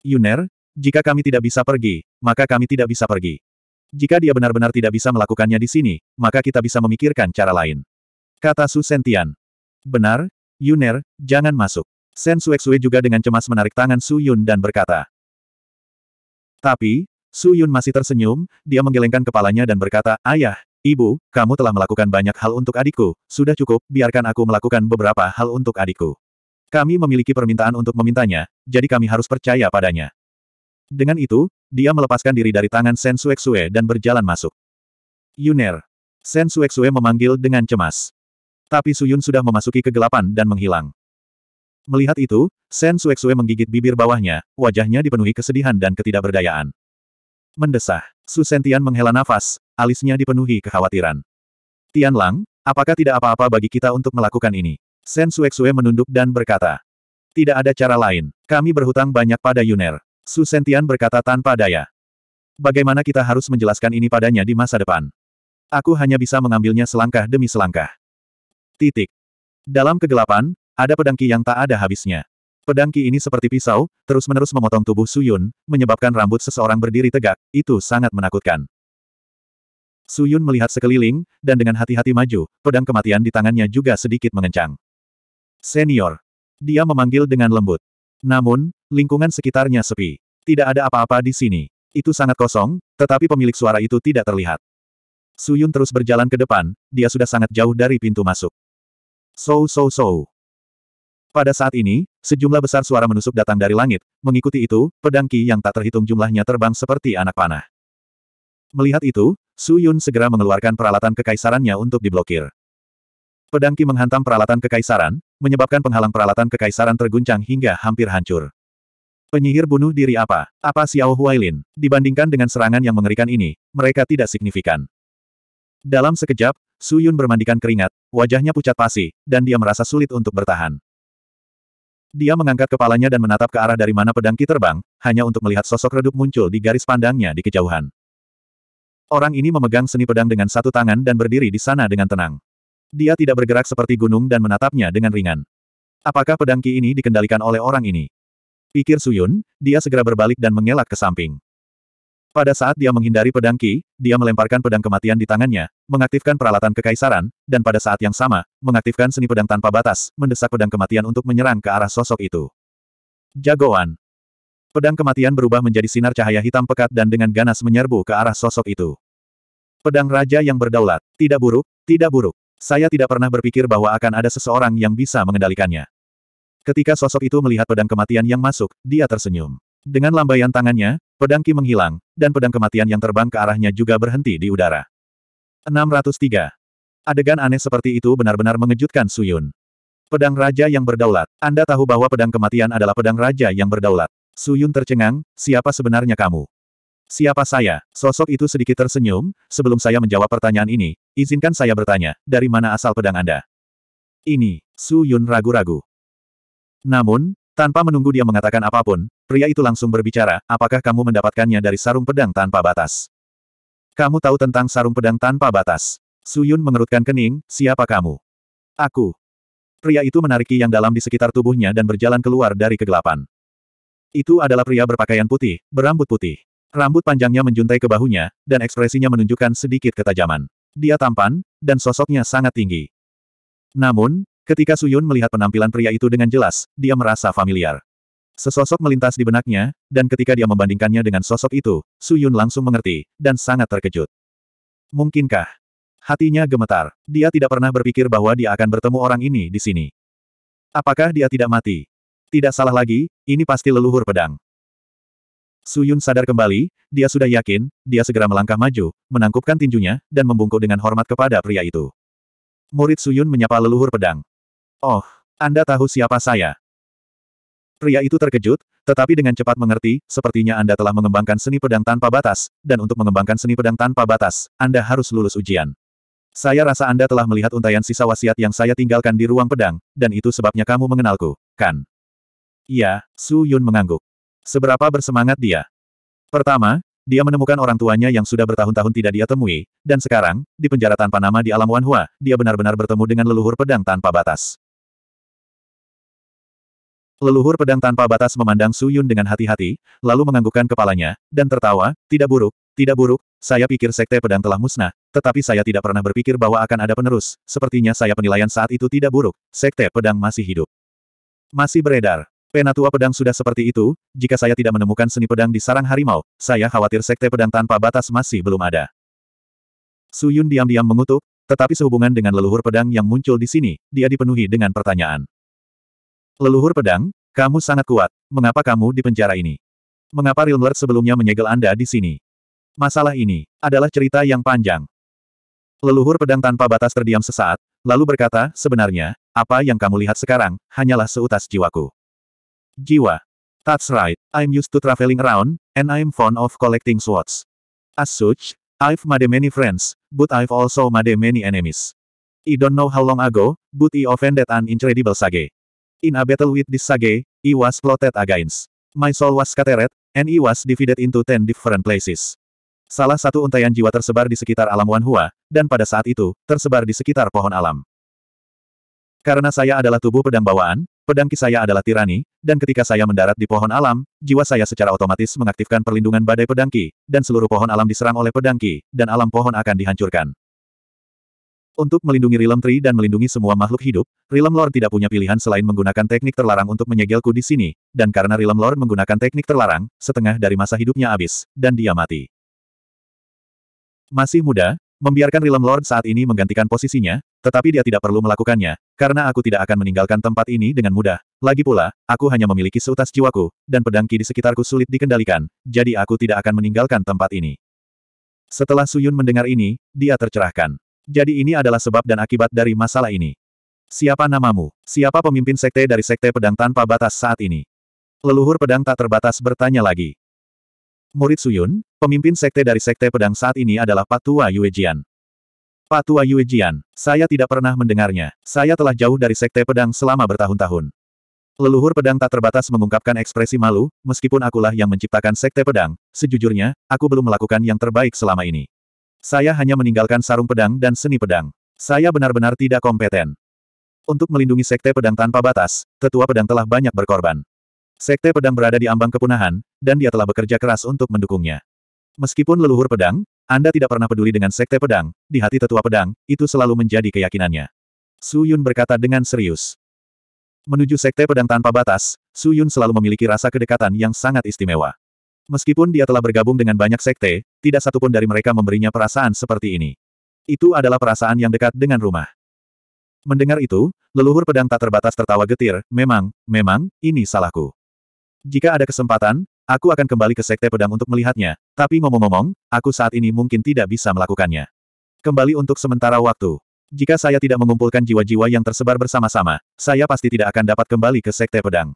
Yuner, jika kami tidak bisa pergi, maka kami tidak bisa pergi. Jika dia benar-benar tidak bisa melakukannya di sini, maka kita bisa memikirkan cara lain. Kata Su Sentian. Benar, Yuner, jangan masuk. Sen Suexue juga dengan cemas menarik tangan Su Yun dan berkata. Tapi, Su Yun masih tersenyum, dia menggelengkan kepalanya dan berkata, Ayah, Ibu, kamu telah melakukan banyak hal untuk adikku, sudah cukup, biarkan aku melakukan beberapa hal untuk adikku. Kami memiliki permintaan untuk memintanya, jadi kami harus percaya padanya. Dengan itu, dia melepaskan diri dari tangan Sen Suexue dan berjalan masuk. Yuner. Sen Suexue memanggil dengan cemas. Tapi Suyun sudah memasuki kegelapan dan menghilang. Melihat itu, Sen Suexue menggigit bibir bawahnya, wajahnya dipenuhi kesedihan dan ketidakberdayaan. Mendesah. Susentian menghela nafas, alisnya dipenuhi kekhawatiran. Tian Lang, apakah tidak apa-apa bagi kita untuk melakukan ini? Sen Sue menunduk dan berkata. Tidak ada cara lain. Kami berhutang banyak pada Yuner. Susentian berkata tanpa daya. Bagaimana kita harus menjelaskan ini padanya di masa depan? Aku hanya bisa mengambilnya selangkah demi selangkah. Titik. Dalam kegelapan, ada pedangki yang tak ada habisnya. Pedang Ki ini seperti pisau, terus-menerus memotong tubuh Suyun, menyebabkan rambut seseorang berdiri tegak, itu sangat menakutkan. Suyun melihat sekeliling, dan dengan hati-hati maju, pedang kematian di tangannya juga sedikit mengencang. Senior. Dia memanggil dengan lembut. Namun, lingkungan sekitarnya sepi. Tidak ada apa-apa di sini. Itu sangat kosong, tetapi pemilik suara itu tidak terlihat. Suyun terus berjalan ke depan, dia sudah sangat jauh dari pintu masuk. So, so, so. Pada saat ini, sejumlah besar suara menusuk datang dari langit, mengikuti itu, pedang Qi yang tak terhitung jumlahnya terbang seperti anak panah. Melihat itu, Su Yun segera mengeluarkan peralatan kekaisarannya untuk diblokir. Pedang Qi menghantam peralatan kekaisaran, menyebabkan penghalang peralatan kekaisaran terguncang hingga hampir hancur. Penyihir bunuh diri apa? Apa Xiao Huailin? Dibandingkan dengan serangan yang mengerikan ini, mereka tidak signifikan. Dalam sekejap, Su Yun bermandikan keringat, wajahnya pucat pasi, dan dia merasa sulit untuk bertahan. Dia mengangkat kepalanya dan menatap ke arah dari mana pedang Ki terbang, hanya untuk melihat sosok redup muncul di garis pandangnya di kejauhan. Orang ini memegang seni pedang dengan satu tangan dan berdiri di sana dengan tenang. Dia tidak bergerak seperti gunung dan menatapnya dengan ringan. Apakah pedang Ki ini dikendalikan oleh orang ini? Pikir Suyun, dia segera berbalik dan mengelak ke samping. Pada saat dia menghindari pedang Ki, dia melemparkan pedang kematian di tangannya, mengaktifkan peralatan kekaisaran, dan pada saat yang sama, mengaktifkan seni pedang tanpa batas, mendesak pedang kematian untuk menyerang ke arah sosok itu. Jagoan. Pedang kematian berubah menjadi sinar cahaya hitam pekat dan dengan ganas menyerbu ke arah sosok itu. Pedang raja yang berdaulat. Tidak buruk, tidak buruk. Saya tidak pernah berpikir bahwa akan ada seseorang yang bisa mengendalikannya. Ketika sosok itu melihat pedang kematian yang masuk, dia tersenyum. Dengan lambaian tangannya, pedang Ki menghilang, dan pedang kematian yang terbang ke arahnya juga berhenti di udara. 603. Adegan aneh seperti itu benar-benar mengejutkan Suyun. Pedang Raja yang berdaulat. Anda tahu bahwa pedang kematian adalah pedang Raja yang berdaulat. Suyun tercengang, siapa sebenarnya kamu? Siapa saya? Sosok itu sedikit tersenyum, sebelum saya menjawab pertanyaan ini, izinkan saya bertanya, dari mana asal pedang Anda? Ini, Suyun ragu-ragu. Namun, tanpa menunggu dia mengatakan apapun, pria itu langsung berbicara, apakah kamu mendapatkannya dari sarung pedang tanpa batas? Kamu tahu tentang sarung pedang tanpa batas? Suyun mengerutkan kening, siapa kamu? Aku. Pria itu menariki yang dalam di sekitar tubuhnya dan berjalan keluar dari kegelapan. Itu adalah pria berpakaian putih, berambut putih. Rambut panjangnya menjuntai ke bahunya, dan ekspresinya menunjukkan sedikit ketajaman. Dia tampan, dan sosoknya sangat tinggi. Namun, Ketika Suyun melihat penampilan pria itu dengan jelas, dia merasa familiar. Sesosok melintas di benaknya, dan ketika dia membandingkannya dengan sosok itu, Suyun langsung mengerti, dan sangat terkejut. Mungkinkah? Hatinya gemetar. Dia tidak pernah berpikir bahwa dia akan bertemu orang ini di sini. Apakah dia tidak mati? Tidak salah lagi, ini pasti leluhur pedang. Suyun sadar kembali, dia sudah yakin, dia segera melangkah maju, menangkupkan tinjunya, dan membungkuk dengan hormat kepada pria itu. Murid Suyun menyapa leluhur pedang. Oh, Anda tahu siapa saya? Pria itu terkejut, tetapi dengan cepat mengerti, sepertinya Anda telah mengembangkan seni pedang tanpa batas, dan untuk mengembangkan seni pedang tanpa batas, Anda harus lulus ujian. Saya rasa Anda telah melihat untayan sisa wasiat yang saya tinggalkan di ruang pedang, dan itu sebabnya kamu mengenalku, kan? Iya, Su Yun mengangguk. Seberapa bersemangat dia? Pertama, dia menemukan orang tuanya yang sudah bertahun-tahun tidak dia temui, dan sekarang, di penjara tanpa nama di alam Wanhua, dia benar-benar bertemu dengan leluhur pedang tanpa batas. Leluhur pedang tanpa batas memandang Su Yun dengan hati-hati, lalu menganggukkan kepalanya, dan tertawa, tidak buruk, tidak buruk, saya pikir sekte pedang telah musnah, tetapi saya tidak pernah berpikir bahwa akan ada penerus, sepertinya saya penilaian saat itu tidak buruk, sekte pedang masih hidup. Masih beredar. Penatua pedang sudah seperti itu, jika saya tidak menemukan seni pedang di sarang harimau, saya khawatir sekte pedang tanpa batas masih belum ada. Su Yun diam-diam mengutuk, tetapi sehubungan dengan leluhur pedang yang muncul di sini, dia dipenuhi dengan pertanyaan. Leluhur pedang, kamu sangat kuat. Mengapa kamu di penjara ini? Mengapa Rilmler sebelumnya menyegel Anda di sini? Masalah ini adalah cerita yang panjang. Leluhur pedang tanpa batas terdiam sesaat, lalu berkata, sebenarnya, apa yang kamu lihat sekarang, hanyalah seutas jiwaku. Jiwa. That's right. I'm used to traveling around, and I'm fond of collecting swords. As such, I've made many friends, but I've also made many enemies. I don't know how long ago, but I offended an incredible sage. In a battle with this Sage, I was plotted against. My soul was scattered, and I was divided into ten different places. Salah satu untayan jiwa tersebar di sekitar alam Wanhua, dan pada saat itu, tersebar di sekitar pohon alam. Karena saya adalah tubuh pedang bawaan, pedang ki saya adalah tirani, dan ketika saya mendarat di pohon alam, jiwa saya secara otomatis mengaktifkan perlindungan badai pedang ki, dan seluruh pohon alam diserang oleh pedang ki, dan alam pohon akan dihancurkan. Untuk melindungi Rilem Tri dan melindungi semua makhluk hidup, Rilem Lord tidak punya pilihan selain menggunakan teknik terlarang untuk menyegelku di sini, dan karena Rilem Lord menggunakan teknik terlarang, setengah dari masa hidupnya habis, dan dia mati. Masih muda, membiarkan Rilem Lord saat ini menggantikan posisinya, tetapi dia tidak perlu melakukannya, karena aku tidak akan meninggalkan tempat ini dengan mudah. Lagi pula, aku hanya memiliki seutas jiwaku, dan pedang ki di sekitarku sulit dikendalikan, jadi aku tidak akan meninggalkan tempat ini. Setelah Suyun mendengar ini, dia tercerahkan. Jadi ini adalah sebab dan akibat dari masalah ini. Siapa namamu? Siapa pemimpin sekte dari sekte pedang tanpa batas saat ini? Leluhur pedang tak terbatas bertanya lagi. Murid Suyun, pemimpin sekte dari sekte pedang saat ini adalah Patua Yuejian. Patua Yuejian, saya tidak pernah mendengarnya. Saya telah jauh dari sekte pedang selama bertahun-tahun. Leluhur pedang tak terbatas mengungkapkan ekspresi malu, meskipun akulah yang menciptakan sekte pedang, sejujurnya, aku belum melakukan yang terbaik selama ini. Saya hanya meninggalkan sarung pedang dan seni pedang. Saya benar-benar tidak kompeten. Untuk melindungi Sekte Pedang tanpa batas, tetua pedang telah banyak berkorban. Sekte Pedang berada di ambang kepunahan, dan dia telah bekerja keras untuk mendukungnya. Meskipun leluhur pedang, Anda tidak pernah peduli dengan Sekte Pedang, di hati tetua pedang, itu selalu menjadi keyakinannya. Su Yun berkata dengan serius. Menuju Sekte Pedang tanpa batas, Su Yun selalu memiliki rasa kedekatan yang sangat istimewa. Meskipun dia telah bergabung dengan banyak sekte, tidak satupun dari mereka memberinya perasaan seperti ini. Itu adalah perasaan yang dekat dengan rumah. Mendengar itu, leluhur pedang tak terbatas tertawa getir, memang, memang, ini salahku. Jika ada kesempatan, aku akan kembali ke sekte pedang untuk melihatnya, tapi ngomong-ngomong, aku saat ini mungkin tidak bisa melakukannya. Kembali untuk sementara waktu. Jika saya tidak mengumpulkan jiwa-jiwa yang tersebar bersama-sama, saya pasti tidak akan dapat kembali ke sekte pedang.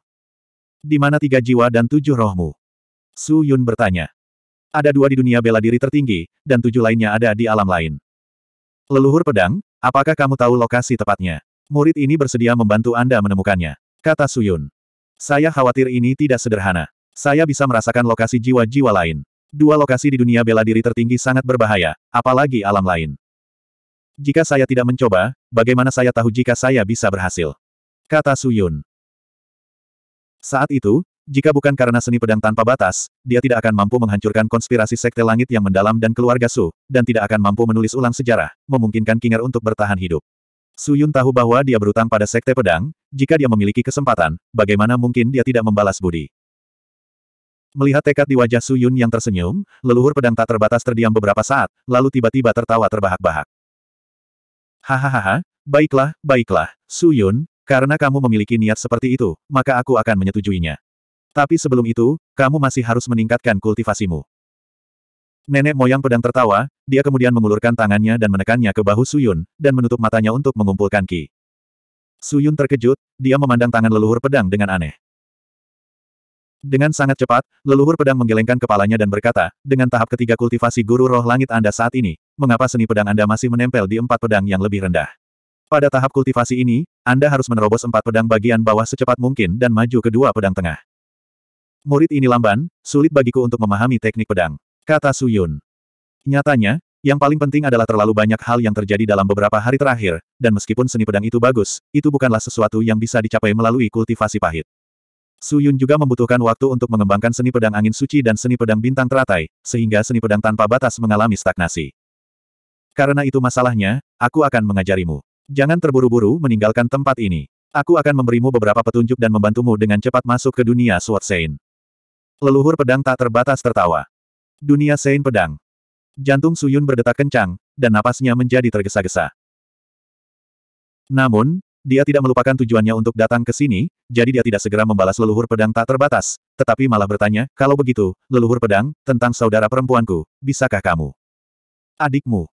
Di mana tiga jiwa dan tujuh rohmu? Su Yun bertanya. Ada dua di dunia bela diri tertinggi, dan tujuh lainnya ada di alam lain. Leluhur pedang, apakah kamu tahu lokasi tepatnya? Murid ini bersedia membantu Anda menemukannya, kata Su Yun. Saya khawatir ini tidak sederhana. Saya bisa merasakan lokasi jiwa-jiwa lain. Dua lokasi di dunia bela diri tertinggi sangat berbahaya, apalagi alam lain. Jika saya tidak mencoba, bagaimana saya tahu jika saya bisa berhasil? Kata Su Yun. Saat itu, jika bukan karena seni pedang tanpa batas, dia tidak akan mampu menghancurkan konspirasi sekte langit yang mendalam dan keluarga Su, dan tidak akan mampu menulis ulang sejarah, memungkinkan Kinger untuk bertahan hidup. Su Yun tahu bahwa dia berutang pada sekte pedang, jika dia memiliki kesempatan, bagaimana mungkin dia tidak membalas budi. Melihat tekad di wajah Su Yun yang tersenyum, leluhur pedang tak terbatas terdiam beberapa saat, lalu tiba-tiba tertawa terbahak-bahak. Hahaha, baiklah, baiklah, Su Yun, karena kamu memiliki niat seperti itu, maka aku akan menyetujuinya. Tapi sebelum itu, kamu masih harus meningkatkan kultivasimu. Nenek moyang pedang tertawa, dia kemudian mengulurkan tangannya dan menekannya ke bahu Suyun, dan menutup matanya untuk mengumpulkan ki. Suyun terkejut, dia memandang tangan leluhur pedang dengan aneh. Dengan sangat cepat, leluhur pedang menggelengkan kepalanya dan berkata, dengan tahap ketiga kultivasi guru roh langit Anda saat ini, mengapa seni pedang Anda masih menempel di empat pedang yang lebih rendah? Pada tahap kultivasi ini, Anda harus menerobos empat pedang bagian bawah secepat mungkin dan maju ke dua pedang tengah. Murid ini lamban, sulit bagiku untuk memahami teknik pedang. Kata Suyun. Nyatanya, yang paling penting adalah terlalu banyak hal yang terjadi dalam beberapa hari terakhir, dan meskipun seni pedang itu bagus, itu bukanlah sesuatu yang bisa dicapai melalui kultivasi pahit. Suyun juga membutuhkan waktu untuk mengembangkan seni pedang angin suci dan seni pedang bintang teratai, sehingga seni pedang tanpa batas mengalami stagnasi. Karena itu masalahnya, aku akan mengajarimu. Jangan terburu-buru meninggalkan tempat ini. Aku akan memberimu beberapa petunjuk dan membantumu dengan cepat masuk ke dunia Sword Saint. Leluhur pedang tak terbatas tertawa. Dunia Sein pedang. Jantung Suyun berdetak kencang, dan napasnya menjadi tergesa-gesa. Namun, dia tidak melupakan tujuannya untuk datang ke sini, jadi dia tidak segera membalas leluhur pedang tak terbatas, tetapi malah bertanya, kalau begitu, leluhur pedang, tentang saudara perempuanku, bisakah kamu? Adikmu.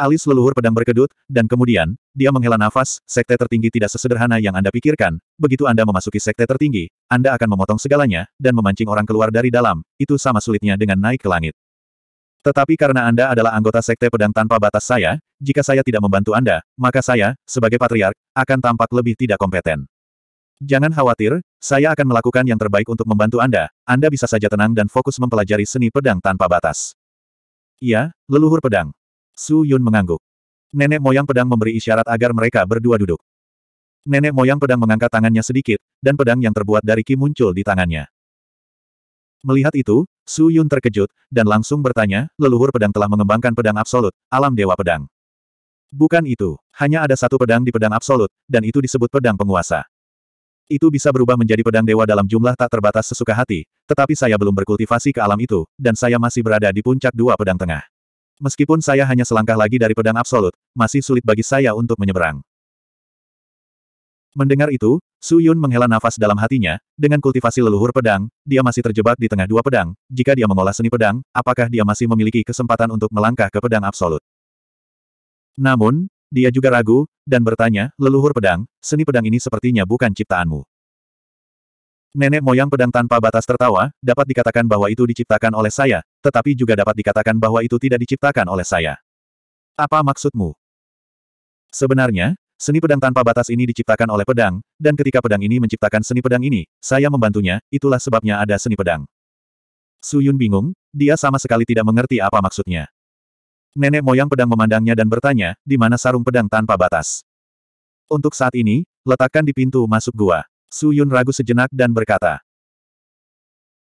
Alis leluhur pedang berkedut, dan kemudian, dia menghela nafas, sekte tertinggi tidak sesederhana yang Anda pikirkan, begitu Anda memasuki sekte tertinggi, Anda akan memotong segalanya, dan memancing orang keluar dari dalam, itu sama sulitnya dengan naik ke langit. Tetapi karena Anda adalah anggota sekte pedang tanpa batas saya, jika saya tidak membantu Anda, maka saya, sebagai patriark, akan tampak lebih tidak kompeten. Jangan khawatir, saya akan melakukan yang terbaik untuk membantu Anda, Anda bisa saja tenang dan fokus mempelajari seni pedang tanpa batas. Iya, leluhur pedang. Su Yun mengangguk. Nenek moyang pedang memberi isyarat agar mereka berdua duduk. Nenek moyang pedang mengangkat tangannya sedikit, dan pedang yang terbuat dari ki muncul di tangannya. Melihat itu, Su Yun terkejut, dan langsung bertanya, leluhur pedang telah mengembangkan pedang absolut, alam dewa pedang. Bukan itu, hanya ada satu pedang di pedang absolut, dan itu disebut pedang penguasa. Itu bisa berubah menjadi pedang dewa dalam jumlah tak terbatas sesuka hati, tetapi saya belum berkultivasi ke alam itu, dan saya masih berada di puncak dua pedang tengah. Meskipun saya hanya selangkah lagi dari pedang absolut, masih sulit bagi saya untuk menyeberang. Mendengar itu, Su Yun menghela nafas dalam hatinya, dengan kultivasi leluhur pedang, dia masih terjebak di tengah dua pedang, jika dia mengolah seni pedang, apakah dia masih memiliki kesempatan untuk melangkah ke pedang absolut? Namun, dia juga ragu, dan bertanya, leluhur pedang, seni pedang ini sepertinya bukan ciptaanmu. Nenek moyang pedang tanpa batas tertawa, dapat dikatakan bahwa itu diciptakan oleh saya, tetapi juga dapat dikatakan bahwa itu tidak diciptakan oleh saya. Apa maksudmu? Sebenarnya, seni pedang tanpa batas ini diciptakan oleh pedang, dan ketika pedang ini menciptakan seni pedang ini, saya membantunya, itulah sebabnya ada seni pedang. Su Yun bingung, dia sama sekali tidak mengerti apa maksudnya. Nenek moyang pedang memandangnya dan bertanya, di mana sarung pedang tanpa batas? Untuk saat ini, letakkan di pintu masuk gua. Su Yun ragu sejenak dan berkata.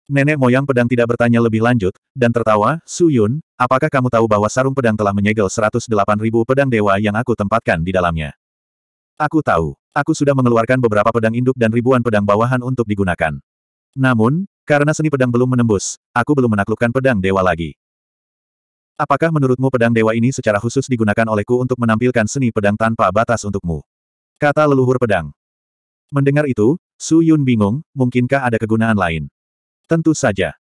Nenek moyang pedang tidak bertanya lebih lanjut, dan tertawa, Su Yun, apakah kamu tahu bahwa sarung pedang telah menyegel 108 ribu pedang dewa yang aku tempatkan di dalamnya? Aku tahu. Aku sudah mengeluarkan beberapa pedang induk dan ribuan pedang bawahan untuk digunakan. Namun, karena seni pedang belum menembus, aku belum menaklukkan pedang dewa lagi. Apakah menurutmu pedang dewa ini secara khusus digunakan olehku untuk menampilkan seni pedang tanpa batas untukmu? Kata leluhur pedang. Mendengar itu, Su Yun bingung, mungkinkah ada kegunaan lain? Tentu saja.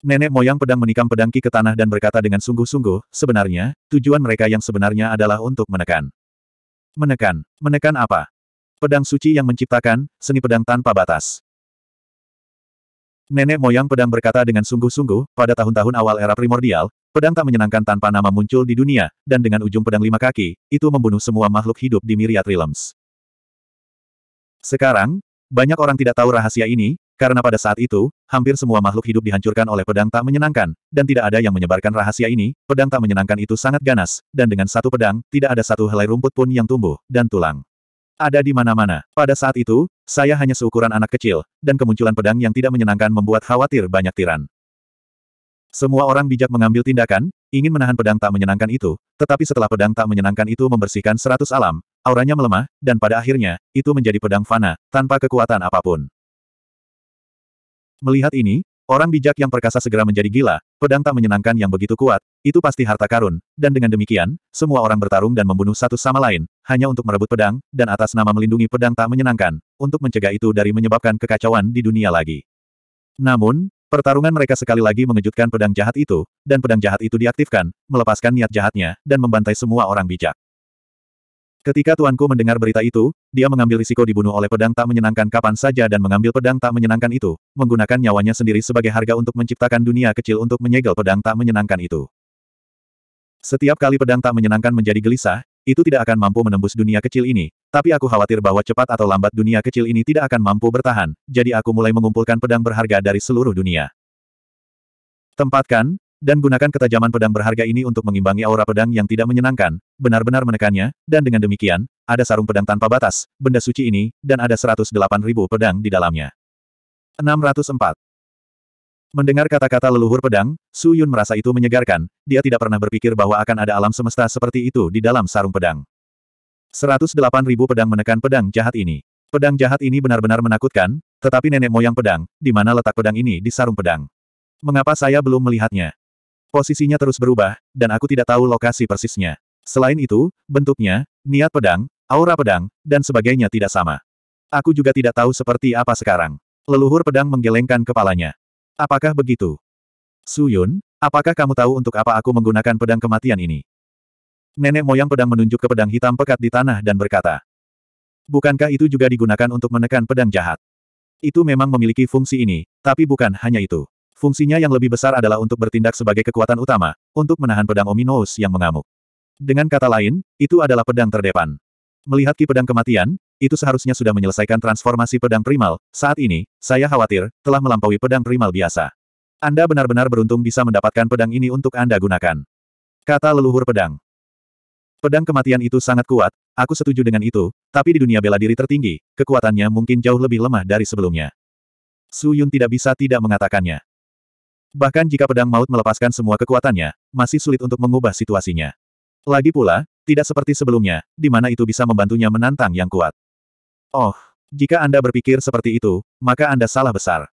Nenek moyang pedang menikam pedangki ke tanah dan berkata dengan sungguh-sungguh, sebenarnya, tujuan mereka yang sebenarnya adalah untuk menekan. Menekan. Menekan apa? Pedang suci yang menciptakan, seni pedang tanpa batas. Nenek moyang pedang berkata dengan sungguh-sungguh, pada tahun-tahun awal era primordial, pedang tak menyenangkan tanpa nama muncul di dunia, dan dengan ujung pedang lima kaki, itu membunuh semua makhluk hidup di Myriad Realms. Sekarang, banyak orang tidak tahu rahasia ini, karena pada saat itu, hampir semua makhluk hidup dihancurkan oleh pedang tak menyenangkan, dan tidak ada yang menyebarkan rahasia ini, pedang tak menyenangkan itu sangat ganas, dan dengan satu pedang, tidak ada satu helai rumput pun yang tumbuh, dan tulang. Ada di mana-mana. Pada saat itu, saya hanya seukuran anak kecil, dan kemunculan pedang yang tidak menyenangkan membuat khawatir banyak tiran. Semua orang bijak mengambil tindakan, ingin menahan pedang tak menyenangkan itu, tetapi setelah pedang tak menyenangkan itu membersihkan seratus alam, Auranya melemah, dan pada akhirnya, itu menjadi pedang fana, tanpa kekuatan apapun. Melihat ini, orang bijak yang perkasa segera menjadi gila, pedang tak menyenangkan yang begitu kuat, itu pasti harta karun, dan dengan demikian, semua orang bertarung dan membunuh satu sama lain, hanya untuk merebut pedang, dan atas nama melindungi pedang tak menyenangkan, untuk mencegah itu dari menyebabkan kekacauan di dunia lagi. Namun, Pertarungan mereka sekali lagi mengejutkan pedang jahat itu, dan pedang jahat itu diaktifkan, melepaskan niat jahatnya, dan membantai semua orang bijak. Ketika tuanku mendengar berita itu, dia mengambil risiko dibunuh oleh pedang tak menyenangkan kapan saja dan mengambil pedang tak menyenangkan itu, menggunakan nyawanya sendiri sebagai harga untuk menciptakan dunia kecil untuk menyegel pedang tak menyenangkan itu. Setiap kali pedang tak menyenangkan menjadi gelisah, itu tidak akan mampu menembus dunia kecil ini, tapi aku khawatir bahwa cepat atau lambat dunia kecil ini tidak akan mampu bertahan, jadi aku mulai mengumpulkan pedang berharga dari seluruh dunia. Tempatkan, dan gunakan ketajaman pedang berharga ini untuk mengimbangi aura pedang yang tidak menyenangkan, benar-benar menekannya, dan dengan demikian, ada sarung pedang tanpa batas, benda suci ini, dan ada 108.000 pedang di dalamnya. 604. Mendengar kata-kata leluhur pedang, Su Yun merasa itu menyegarkan, dia tidak pernah berpikir bahwa akan ada alam semesta seperti itu di dalam sarung pedang. 108.000 pedang menekan pedang jahat ini. Pedang jahat ini benar-benar menakutkan, tetapi nenek moyang pedang, di mana letak pedang ini di sarung pedang. Mengapa saya belum melihatnya? Posisinya terus berubah, dan aku tidak tahu lokasi persisnya. Selain itu, bentuknya, niat pedang, aura pedang, dan sebagainya tidak sama. Aku juga tidak tahu seperti apa sekarang. Leluhur pedang menggelengkan kepalanya. Apakah begitu? Suyun, apakah kamu tahu untuk apa aku menggunakan pedang kematian ini? Nenek moyang pedang menunjuk ke pedang hitam pekat di tanah dan berkata, Bukankah itu juga digunakan untuk menekan pedang jahat? Itu memang memiliki fungsi ini, tapi bukan hanya itu. Fungsinya yang lebih besar adalah untuk bertindak sebagai kekuatan utama, untuk menahan pedang Ominous yang mengamuk. Dengan kata lain, itu adalah pedang terdepan. Melihat ki pedang kematian, itu seharusnya sudah menyelesaikan transformasi pedang primal, saat ini, saya khawatir, telah melampaui pedang primal biasa. Anda benar-benar beruntung bisa mendapatkan pedang ini untuk Anda gunakan. Kata leluhur pedang. Pedang kematian itu sangat kuat, aku setuju dengan itu, tapi di dunia bela diri tertinggi, kekuatannya mungkin jauh lebih lemah dari sebelumnya. Su Yun tidak bisa tidak mengatakannya. Bahkan jika pedang maut melepaskan semua kekuatannya, masih sulit untuk mengubah situasinya. Lagi pula, tidak seperti sebelumnya, di mana itu bisa membantunya menantang yang kuat. Oh, jika Anda berpikir seperti itu, maka Anda salah besar.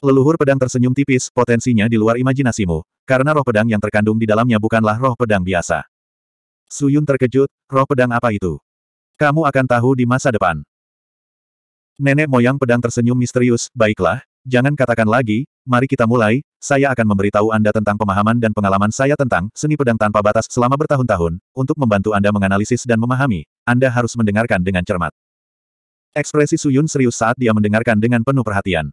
Leluhur pedang tersenyum tipis, potensinya di luar imajinasimu, karena roh pedang yang terkandung di dalamnya bukanlah roh pedang biasa. Suyun terkejut, roh pedang apa itu? Kamu akan tahu di masa depan. Nenek moyang pedang tersenyum misterius, baiklah, jangan katakan lagi, Mari kita mulai, saya akan memberitahu Anda tentang pemahaman dan pengalaman saya tentang seni pedang tanpa batas selama bertahun-tahun, untuk membantu Anda menganalisis dan memahami, Anda harus mendengarkan dengan cermat. Ekspresi Suyun serius saat dia mendengarkan dengan penuh perhatian.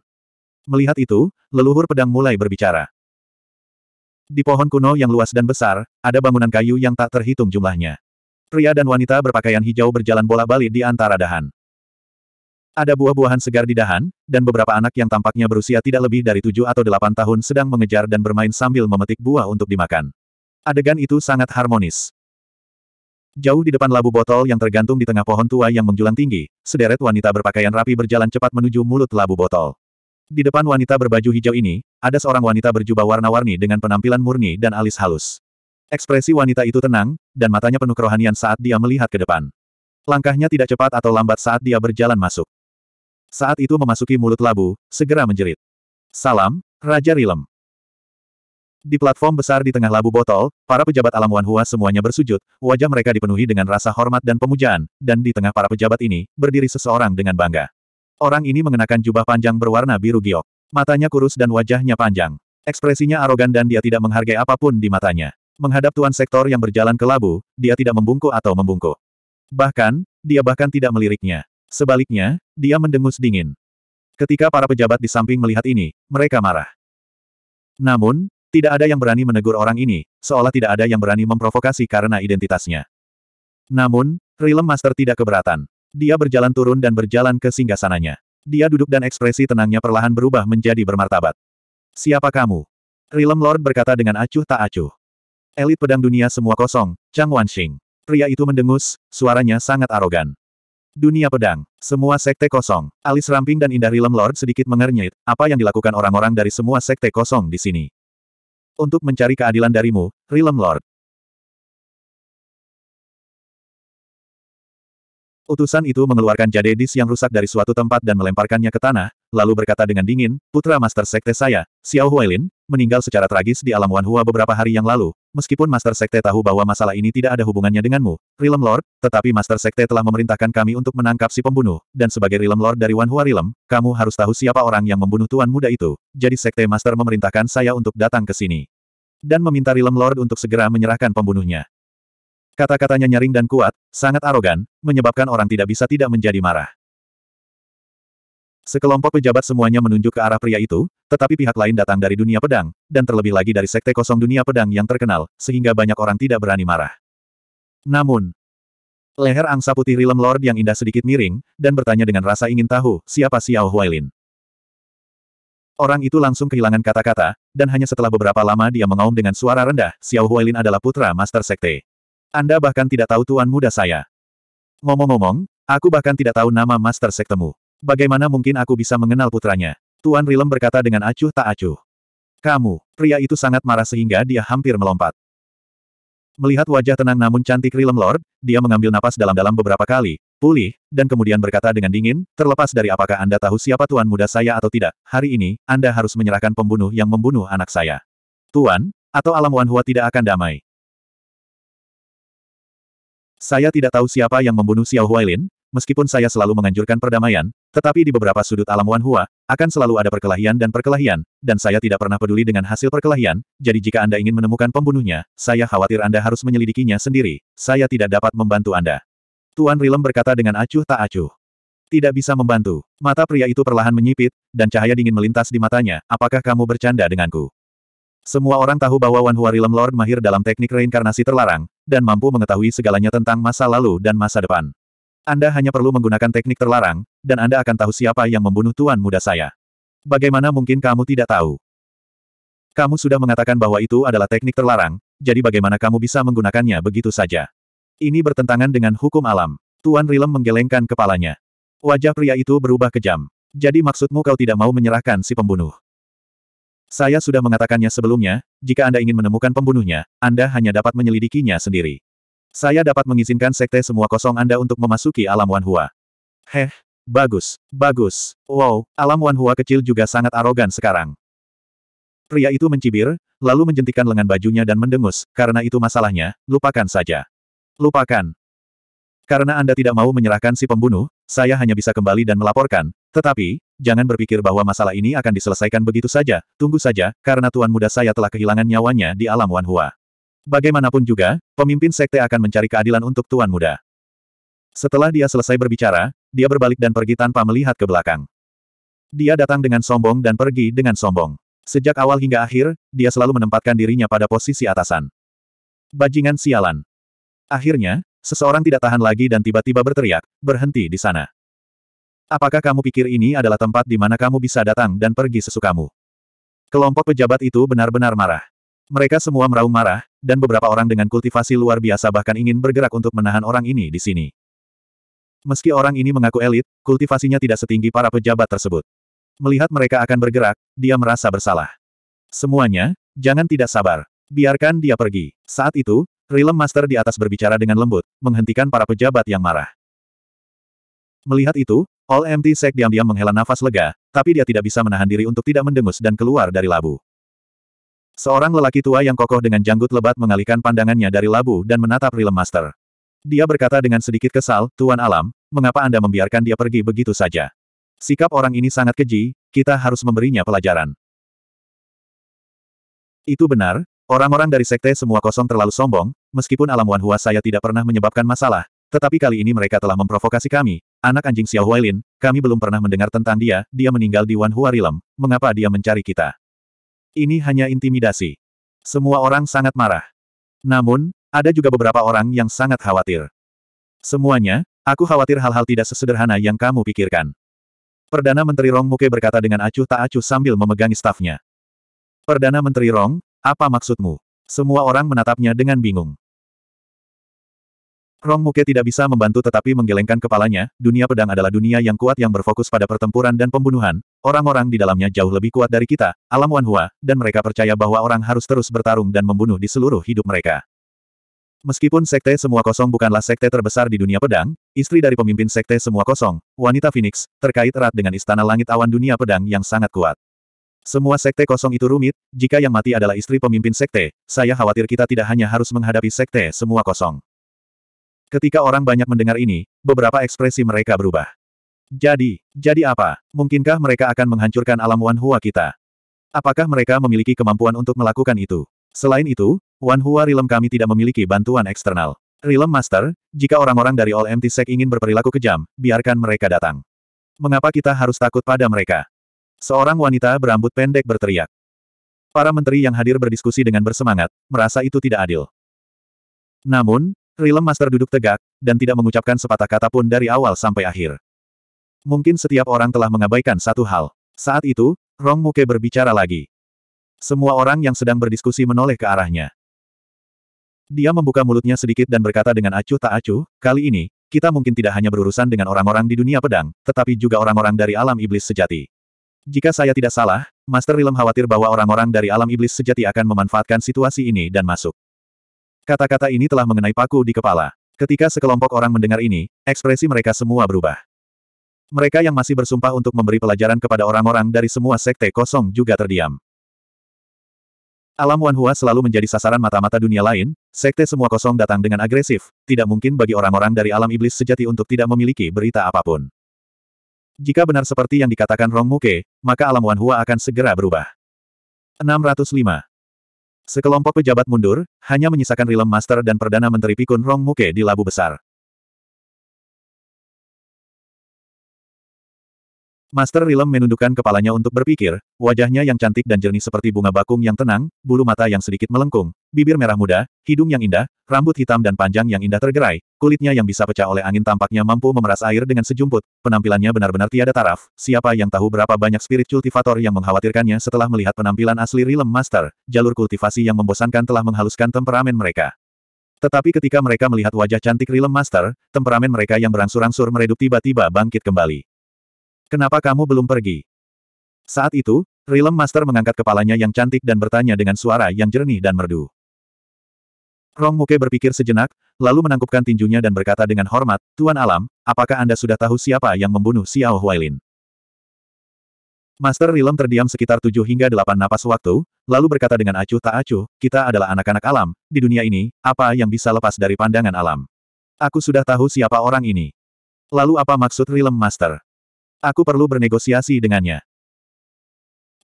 Melihat itu, leluhur pedang mulai berbicara. Di pohon kuno yang luas dan besar, ada bangunan kayu yang tak terhitung jumlahnya. Pria dan wanita berpakaian hijau berjalan bola-balik di antara dahan. Ada buah-buahan segar di dahan, dan beberapa anak yang tampaknya berusia tidak lebih dari tujuh atau delapan tahun sedang mengejar dan bermain sambil memetik buah untuk dimakan. Adegan itu sangat harmonis. Jauh di depan labu botol yang tergantung di tengah pohon tua yang menjulang tinggi, sederet wanita berpakaian rapi berjalan cepat menuju mulut labu botol. Di depan wanita berbaju hijau ini, ada seorang wanita berjubah warna-warni dengan penampilan murni dan alis halus. Ekspresi wanita itu tenang, dan matanya penuh kerohanian saat dia melihat ke depan. Langkahnya tidak cepat atau lambat saat dia berjalan masuk saat itu memasuki mulut labu, segera menjerit. Salam, Raja Rilem. Di platform besar di tengah labu botol, para pejabat alam Wanhua semuanya bersujud, wajah mereka dipenuhi dengan rasa hormat dan pemujaan, dan di tengah para pejabat ini, berdiri seseorang dengan bangga. Orang ini mengenakan jubah panjang berwarna biru giok. Matanya kurus dan wajahnya panjang. Ekspresinya arogan dan dia tidak menghargai apapun di matanya. Menghadap tuan sektor yang berjalan ke labu, dia tidak membungkuk atau membungkuk. Bahkan, dia bahkan tidak meliriknya. Sebaliknya, dia mendengus dingin. Ketika para pejabat di samping melihat ini, mereka marah. Namun, tidak ada yang berani menegur orang ini, seolah tidak ada yang berani memprovokasi karena identitasnya. Namun, Realm Master tidak keberatan. Dia berjalan turun dan berjalan ke singgasananya. Dia duduk dan ekspresi tenangnya perlahan berubah menjadi bermartabat. Siapa kamu? Realm Lord berkata dengan acuh tak acuh. Elit pedang dunia semua kosong, Chang Wanxing. Pria itu mendengus, suaranya sangat arogan. Dunia pedang. Semua sekte kosong. Alis ramping dan indah rilem Lord sedikit mengernyit, apa yang dilakukan orang-orang dari semua sekte kosong di sini. Untuk mencari keadilan darimu, rilem Lord. Utusan itu mengeluarkan jadedis yang rusak dari suatu tempat dan melemparkannya ke tanah, lalu berkata dengan dingin, Putra Master Sekte saya, Xiao Huailin, meninggal secara tragis di alam Wanhua beberapa hari yang lalu, Meskipun Master Sekte tahu bahwa masalah ini tidak ada hubungannya denganmu, Realm Lord, tetapi Master Sekte telah memerintahkan kami untuk menangkap si pembunuh, dan sebagai Realm Lord dari Wanhua Realm, kamu harus tahu siapa orang yang membunuh Tuan Muda itu, jadi Sekte Master memerintahkan saya untuk datang ke sini. Dan meminta Realm Lord untuk segera menyerahkan pembunuhnya. Kata-katanya nyaring dan kuat, sangat arogan, menyebabkan orang tidak bisa tidak menjadi marah. Sekelompok pejabat semuanya menunjuk ke arah pria itu, tetapi pihak lain datang dari dunia pedang, dan terlebih lagi dari sekte kosong dunia pedang yang terkenal, sehingga banyak orang tidak berani marah. Namun, leher angsa putih Rilem Lord yang indah sedikit miring, dan bertanya dengan rasa ingin tahu, siapa Xiao Huailin. Orang itu langsung kehilangan kata-kata, dan hanya setelah beberapa lama dia mengaum dengan suara rendah, Xiao Huailin adalah putra Master Sekte. Anda bahkan tidak tahu tuan muda saya. Ngomong-ngomong, aku bahkan tidak tahu nama Master Sektemu. Bagaimana mungkin aku bisa mengenal putranya? Tuan Rilem berkata dengan acuh tak acuh. Kamu, pria itu sangat marah sehingga dia hampir melompat. Melihat wajah tenang namun cantik Rilem Lord, dia mengambil napas dalam-dalam beberapa kali, pulih, dan kemudian berkata dengan dingin, terlepas dari apakah Anda tahu siapa tuan muda saya atau tidak, hari ini, Anda harus menyerahkan pembunuh yang membunuh anak saya. Tuan, atau alam Wanhua tidak akan damai. Saya tidak tahu siapa yang membunuh Xiao Huailin, meskipun saya selalu menganjurkan perdamaian, tetapi di beberapa sudut alam Wan Hua, akan selalu ada perkelahian dan perkelahian, dan saya tidak pernah peduli dengan hasil perkelahian, jadi jika Anda ingin menemukan pembunuhnya, saya khawatir Anda harus menyelidikinya sendiri, saya tidak dapat membantu Anda. Tuan Rilem berkata dengan acuh tak acuh. Tidak bisa membantu. Mata pria itu perlahan menyipit, dan cahaya dingin melintas di matanya, apakah kamu bercanda denganku? Semua orang tahu bahwa Wan Hua Rilem Lord mahir dalam teknik reinkarnasi terlarang, dan mampu mengetahui segalanya tentang masa lalu dan masa depan. Anda hanya perlu menggunakan teknik terlarang, dan Anda akan tahu siapa yang membunuh tuan muda saya. Bagaimana mungkin kamu tidak tahu? Kamu sudah mengatakan bahwa itu adalah teknik terlarang, jadi bagaimana kamu bisa menggunakannya begitu saja? Ini bertentangan dengan hukum alam. Tuan Rilem menggelengkan kepalanya. Wajah pria itu berubah kejam. Jadi maksudmu kau tidak mau menyerahkan si pembunuh? Saya sudah mengatakannya sebelumnya, jika Anda ingin menemukan pembunuhnya, Anda hanya dapat menyelidikinya sendiri. Saya dapat mengizinkan sekte semua kosong Anda untuk memasuki alam Wanhua. Heh, bagus, bagus. Wow, alam Wanhua kecil juga sangat arogan sekarang. Pria itu mencibir, lalu menjentikan lengan bajunya dan mendengus, karena itu masalahnya, lupakan saja. Lupakan. Karena Anda tidak mau menyerahkan si pembunuh, saya hanya bisa kembali dan melaporkan, tetapi, jangan berpikir bahwa masalah ini akan diselesaikan begitu saja, tunggu saja, karena tuan muda saya telah kehilangan nyawanya di alam Wanhua. Bagaimanapun juga, pemimpin sekte akan mencari keadilan untuk Tuan Muda. Setelah dia selesai berbicara, dia berbalik dan pergi tanpa melihat ke belakang. Dia datang dengan sombong dan pergi dengan sombong. Sejak awal hingga akhir, dia selalu menempatkan dirinya pada posisi atasan. Bajingan sialan. Akhirnya, seseorang tidak tahan lagi dan tiba-tiba berteriak, berhenti di sana. Apakah kamu pikir ini adalah tempat di mana kamu bisa datang dan pergi sesukamu? Kelompok pejabat itu benar-benar marah. Mereka semua meraung marah, dan beberapa orang dengan kultivasi luar biasa bahkan ingin bergerak untuk menahan orang ini di sini. Meski orang ini mengaku elit, kultivasinya tidak setinggi para pejabat tersebut. Melihat mereka akan bergerak, dia merasa bersalah. Semuanya, jangan tidak sabar. Biarkan dia pergi. Saat itu, Rilem Master di atas berbicara dengan lembut, menghentikan para pejabat yang marah. Melihat itu, All Empty Sek diam-diam menghela nafas lega, tapi dia tidak bisa menahan diri untuk tidak mendengus dan keluar dari labu. Seorang lelaki tua yang kokoh dengan janggut lebat mengalihkan pandangannya dari labu dan menatap Realm Master. Dia berkata dengan sedikit kesal, Tuan Alam, mengapa Anda membiarkan dia pergi begitu saja? Sikap orang ini sangat keji, kita harus memberinya pelajaran. Itu benar, orang-orang dari sekte semua kosong terlalu sombong, meskipun alam Wan saya tidak pernah menyebabkan masalah, tetapi kali ini mereka telah memprovokasi kami, anak anjing Xiao Huailin, kami belum pernah mendengar tentang dia, dia meninggal di Wan Hua mengapa dia mencari kita? Ini hanya intimidasi. Semua orang sangat marah. Namun, ada juga beberapa orang yang sangat khawatir. Semuanya, aku khawatir hal-hal tidak sesederhana yang kamu pikirkan. Perdana Menteri Rong Muke berkata dengan acuh tak acuh sambil memegang stafnya. Perdana Menteri Rong, apa maksudmu? Semua orang menatapnya dengan bingung. Rong Muke tidak bisa membantu tetapi menggelengkan kepalanya, dunia pedang adalah dunia yang kuat yang berfokus pada pertempuran dan pembunuhan, orang-orang di dalamnya jauh lebih kuat dari kita, alam Wanhua, dan mereka percaya bahwa orang harus terus bertarung dan membunuh di seluruh hidup mereka. Meskipun Sekte Semua Kosong bukanlah sekte terbesar di dunia pedang, istri dari pemimpin Sekte Semua Kosong, wanita Phoenix, terkait erat dengan Istana Langit Awan Dunia Pedang yang sangat kuat. Semua sekte kosong itu rumit, jika yang mati adalah istri pemimpin sekte, saya khawatir kita tidak hanya harus menghadapi sekte semua kosong. Ketika orang banyak mendengar ini, beberapa ekspresi mereka berubah. Jadi, jadi apa? Mungkinkah mereka akan menghancurkan alam Wan Hua kita? Apakah mereka memiliki kemampuan untuk melakukan itu? Selain itu, Wan Hua Rilem kami tidak memiliki bantuan eksternal. Rilem Master, jika orang-orang dari All Empty Sect ingin berperilaku kejam, biarkan mereka datang. Mengapa kita harus takut pada mereka? Seorang wanita berambut pendek berteriak. Para menteri yang hadir berdiskusi dengan bersemangat, merasa itu tidak adil. Namun, Rilem Master duduk tegak, dan tidak mengucapkan sepatah kata pun dari awal sampai akhir. Mungkin setiap orang telah mengabaikan satu hal. Saat itu, Rong Muke berbicara lagi. Semua orang yang sedang berdiskusi menoleh ke arahnya. Dia membuka mulutnya sedikit dan berkata dengan acuh tak acuh, kali ini, kita mungkin tidak hanya berurusan dengan orang-orang di dunia pedang, tetapi juga orang-orang dari alam iblis sejati. Jika saya tidak salah, Master Rilem khawatir bahwa orang-orang dari alam iblis sejati akan memanfaatkan situasi ini dan masuk. Kata-kata ini telah mengenai paku di kepala. Ketika sekelompok orang mendengar ini, ekspresi mereka semua berubah. Mereka yang masih bersumpah untuk memberi pelajaran kepada orang-orang dari semua sekte kosong juga terdiam. Alam Wan Hua selalu menjadi sasaran mata-mata dunia lain, sekte semua kosong datang dengan agresif, tidak mungkin bagi orang-orang dari alam iblis sejati untuk tidak memiliki berita apapun. Jika benar seperti yang dikatakan Rong Muke, maka alam Wan Hua akan segera berubah. 605. Sekelompok pejabat mundur, hanya menyisakan Rilem Master dan Perdana Menteri Pikun Rong Muke di Labu Besar. Master Rilem menundukkan kepalanya untuk berpikir, wajahnya yang cantik dan jernih seperti bunga bakung yang tenang, bulu mata yang sedikit melengkung, bibir merah muda, hidung yang indah, rambut hitam dan panjang yang indah tergerai, kulitnya yang bisa pecah oleh angin tampaknya mampu memeras air dengan sejumput, penampilannya benar-benar tiada taraf, siapa yang tahu berapa banyak spirit kultivator yang mengkhawatirkannya setelah melihat penampilan asli Rilem Master, jalur kultivasi yang membosankan telah menghaluskan temperamen mereka. Tetapi ketika mereka melihat wajah cantik Rilem Master, temperamen mereka yang berangsur-angsur meredup tiba-tiba bangkit kembali. Kenapa kamu belum pergi? Saat itu, Rilem Master mengangkat kepalanya yang cantik dan bertanya dengan suara yang jernih dan merdu. Rong Muke berpikir sejenak, lalu menangkupkan tinjunya dan berkata dengan hormat, Tuan Alam, apakah Anda sudah tahu siapa yang membunuh Xiao Huailin? Master Rilem terdiam sekitar tujuh hingga delapan napas waktu, lalu berkata dengan acuh tak acuh, kita adalah anak-anak alam, di dunia ini, apa yang bisa lepas dari pandangan alam? Aku sudah tahu siapa orang ini. Lalu apa maksud Rilem Master? Aku perlu bernegosiasi dengannya.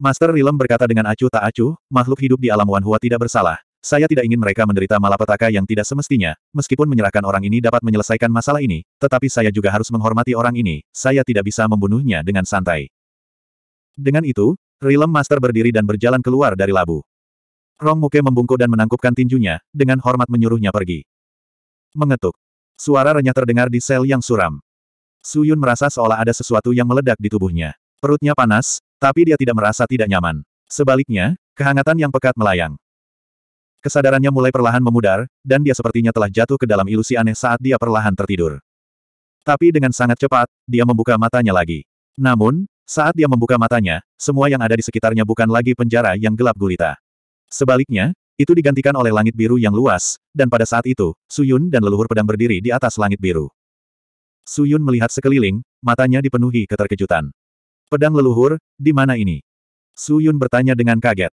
Master Rilem berkata dengan acuh tak acuh, makhluk hidup di alam Wanhua tidak bersalah. Saya tidak ingin mereka menderita malapetaka yang tidak semestinya, meskipun menyerahkan orang ini dapat menyelesaikan masalah ini, tetapi saya juga harus menghormati orang ini, saya tidak bisa membunuhnya dengan santai. Dengan itu, Rilem Master berdiri dan berjalan keluar dari labu. Rong Muke membungkuk dan menangkupkan tinjunya, dengan hormat menyuruhnya pergi. Mengetuk. Suara renyah terdengar di sel yang suram. Suyun merasa seolah ada sesuatu yang meledak di tubuhnya. Perutnya panas, tapi dia tidak merasa tidak nyaman. Sebaliknya, kehangatan yang pekat melayang. Kesadarannya mulai perlahan memudar, dan dia sepertinya telah jatuh ke dalam ilusi aneh saat dia perlahan tertidur. Tapi dengan sangat cepat, dia membuka matanya lagi. Namun, saat dia membuka matanya, semua yang ada di sekitarnya bukan lagi penjara yang gelap gulita. Sebaliknya, itu digantikan oleh langit biru yang luas, dan pada saat itu, Suyun dan leluhur pedang berdiri di atas langit biru. Suyun melihat sekeliling, matanya dipenuhi keterkejutan. Pedang leluhur, di mana ini? Suyun bertanya dengan kaget.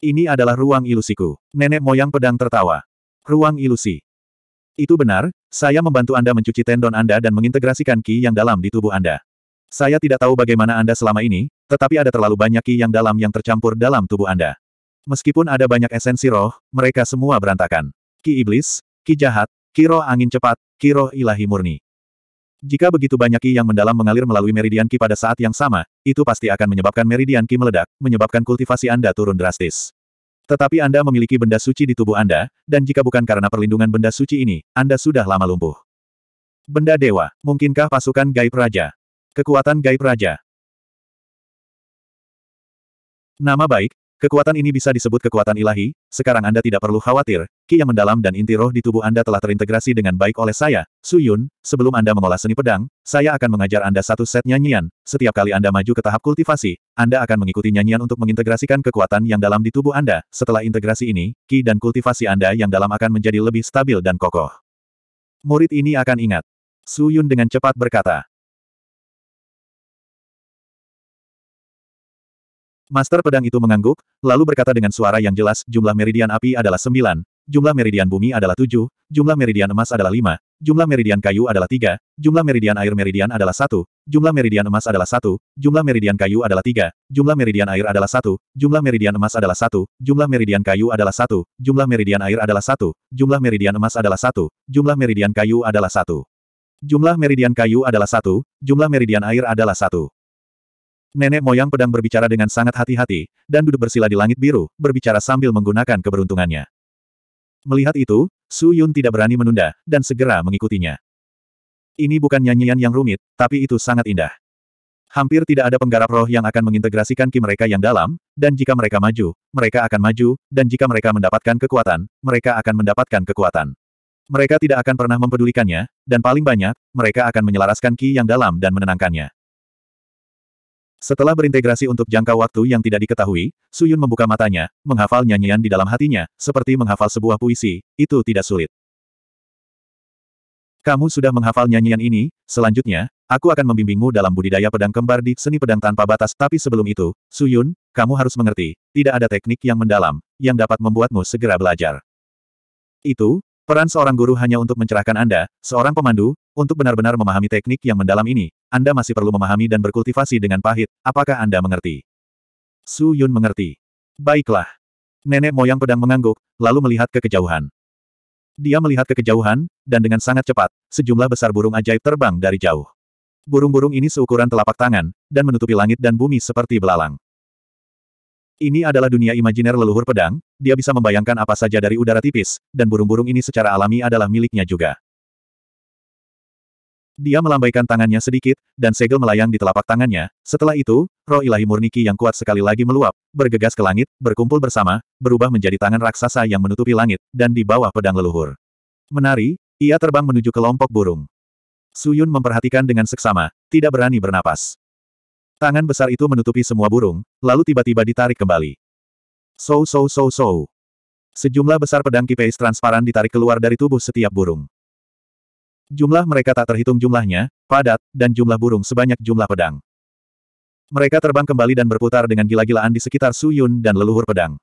Ini adalah ruang ilusiku. Nenek moyang pedang tertawa. Ruang ilusi. Itu benar, saya membantu Anda mencuci tendon Anda dan mengintegrasikan ki yang dalam di tubuh Anda. Saya tidak tahu bagaimana Anda selama ini, tetapi ada terlalu banyak ki yang dalam yang tercampur dalam tubuh Anda. Meskipun ada banyak esensi roh, mereka semua berantakan. Ki iblis, ki jahat, ki roh angin cepat, ki roh ilahi murni. Jika begitu banyak Qi yang mendalam mengalir melalui meridian Ki pada saat yang sama, itu pasti akan menyebabkan meridian Ki meledak, menyebabkan kultivasi Anda turun drastis. Tetapi Anda memiliki benda suci di tubuh Anda, dan jika bukan karena perlindungan benda suci ini, Anda sudah lama lumpuh. Benda Dewa, mungkinkah pasukan Gaib Raja? Kekuatan Gaib Raja. Nama baik, Kekuatan ini bisa disebut kekuatan ilahi, sekarang Anda tidak perlu khawatir, ki yang mendalam dan inti roh di tubuh Anda telah terintegrasi dengan baik oleh saya, Su Yun, sebelum Anda mengolah seni pedang, saya akan mengajar Anda satu set nyanyian, setiap kali Anda maju ke tahap kultivasi, Anda akan mengikuti nyanyian untuk mengintegrasikan kekuatan yang dalam di tubuh Anda, setelah integrasi ini, ki dan kultivasi Anda yang dalam akan menjadi lebih stabil dan kokoh. Murid ini akan ingat. Su Yun dengan cepat berkata. Master pedang itu mengangguk, lalu berkata dengan suara yang jelas, jumlah meridian api adalah sembilan, jumlah meridian bumi adalah tujuh, jumlah meridian emas adalah lima, jumlah meridian kayu adalah tiga, jumlah meridian air meridian adalah satu, jumlah meridian emas adalah satu, jumlah meridian kayu adalah tiga, jumlah meridian air adalah satu, jumlah meridian emas adalah satu, jumlah meridian kayu adalah satu, jumlah meridian air adalah satu, jumlah meridian emas adalah satu, jumlah meridian kayu adalah satu. Jumlah meridian kayu adalah satu, jumlah meridian air adalah satu. Nenek moyang pedang berbicara dengan sangat hati-hati, dan duduk bersila di langit biru, berbicara sambil menggunakan keberuntungannya. Melihat itu, Su Yun tidak berani menunda, dan segera mengikutinya. Ini bukan nyanyian yang rumit, tapi itu sangat indah. Hampir tidak ada penggarap roh yang akan mengintegrasikan ki mereka yang dalam, dan jika mereka maju, mereka akan maju, dan jika mereka mendapatkan kekuatan, mereka akan mendapatkan kekuatan. Mereka tidak akan pernah mempedulikannya, dan paling banyak, mereka akan menyelaraskan ki yang dalam dan menenangkannya. Setelah berintegrasi untuk jangka waktu yang tidak diketahui, Suyun membuka matanya, menghafal nyanyian di dalam hatinya, seperti menghafal sebuah puisi, itu tidak sulit. Kamu sudah menghafal nyanyian ini, selanjutnya, aku akan membimbingmu dalam budidaya pedang kembar di seni pedang tanpa batas. Tapi sebelum itu, Suyun, kamu harus mengerti, tidak ada teknik yang mendalam, yang dapat membuatmu segera belajar. Itu, Peran seorang guru hanya untuk mencerahkan Anda, seorang pemandu, untuk benar-benar memahami teknik yang mendalam ini, Anda masih perlu memahami dan berkultivasi dengan pahit, apakah Anda mengerti? Su Yun mengerti. Baiklah. Nenek moyang pedang mengangguk, lalu melihat ke kejauhan. Dia melihat ke kejauhan, dan dengan sangat cepat, sejumlah besar burung ajaib terbang dari jauh. Burung-burung ini seukuran telapak tangan, dan menutupi langit dan bumi seperti belalang. Ini adalah dunia imajiner leluhur pedang, dia bisa membayangkan apa saja dari udara tipis, dan burung-burung ini secara alami adalah miliknya juga. Dia melambaikan tangannya sedikit, dan segel melayang di telapak tangannya. Setelah itu, roh ilahi murniki yang kuat sekali lagi meluap, bergegas ke langit, berkumpul bersama, berubah menjadi tangan raksasa yang menutupi langit, dan di bawah pedang leluhur. Menari, ia terbang menuju kelompok burung. Suyun memperhatikan dengan seksama, tidak berani bernapas. Tangan besar itu menutupi semua burung, lalu tiba-tiba ditarik kembali. So so so so. Sejumlah besar pedang kipeis transparan ditarik keluar dari tubuh setiap burung. Jumlah mereka tak terhitung jumlahnya, padat, dan jumlah burung sebanyak jumlah pedang. Mereka terbang kembali dan berputar dengan gila-gilaan di sekitar Suyun dan leluhur pedang.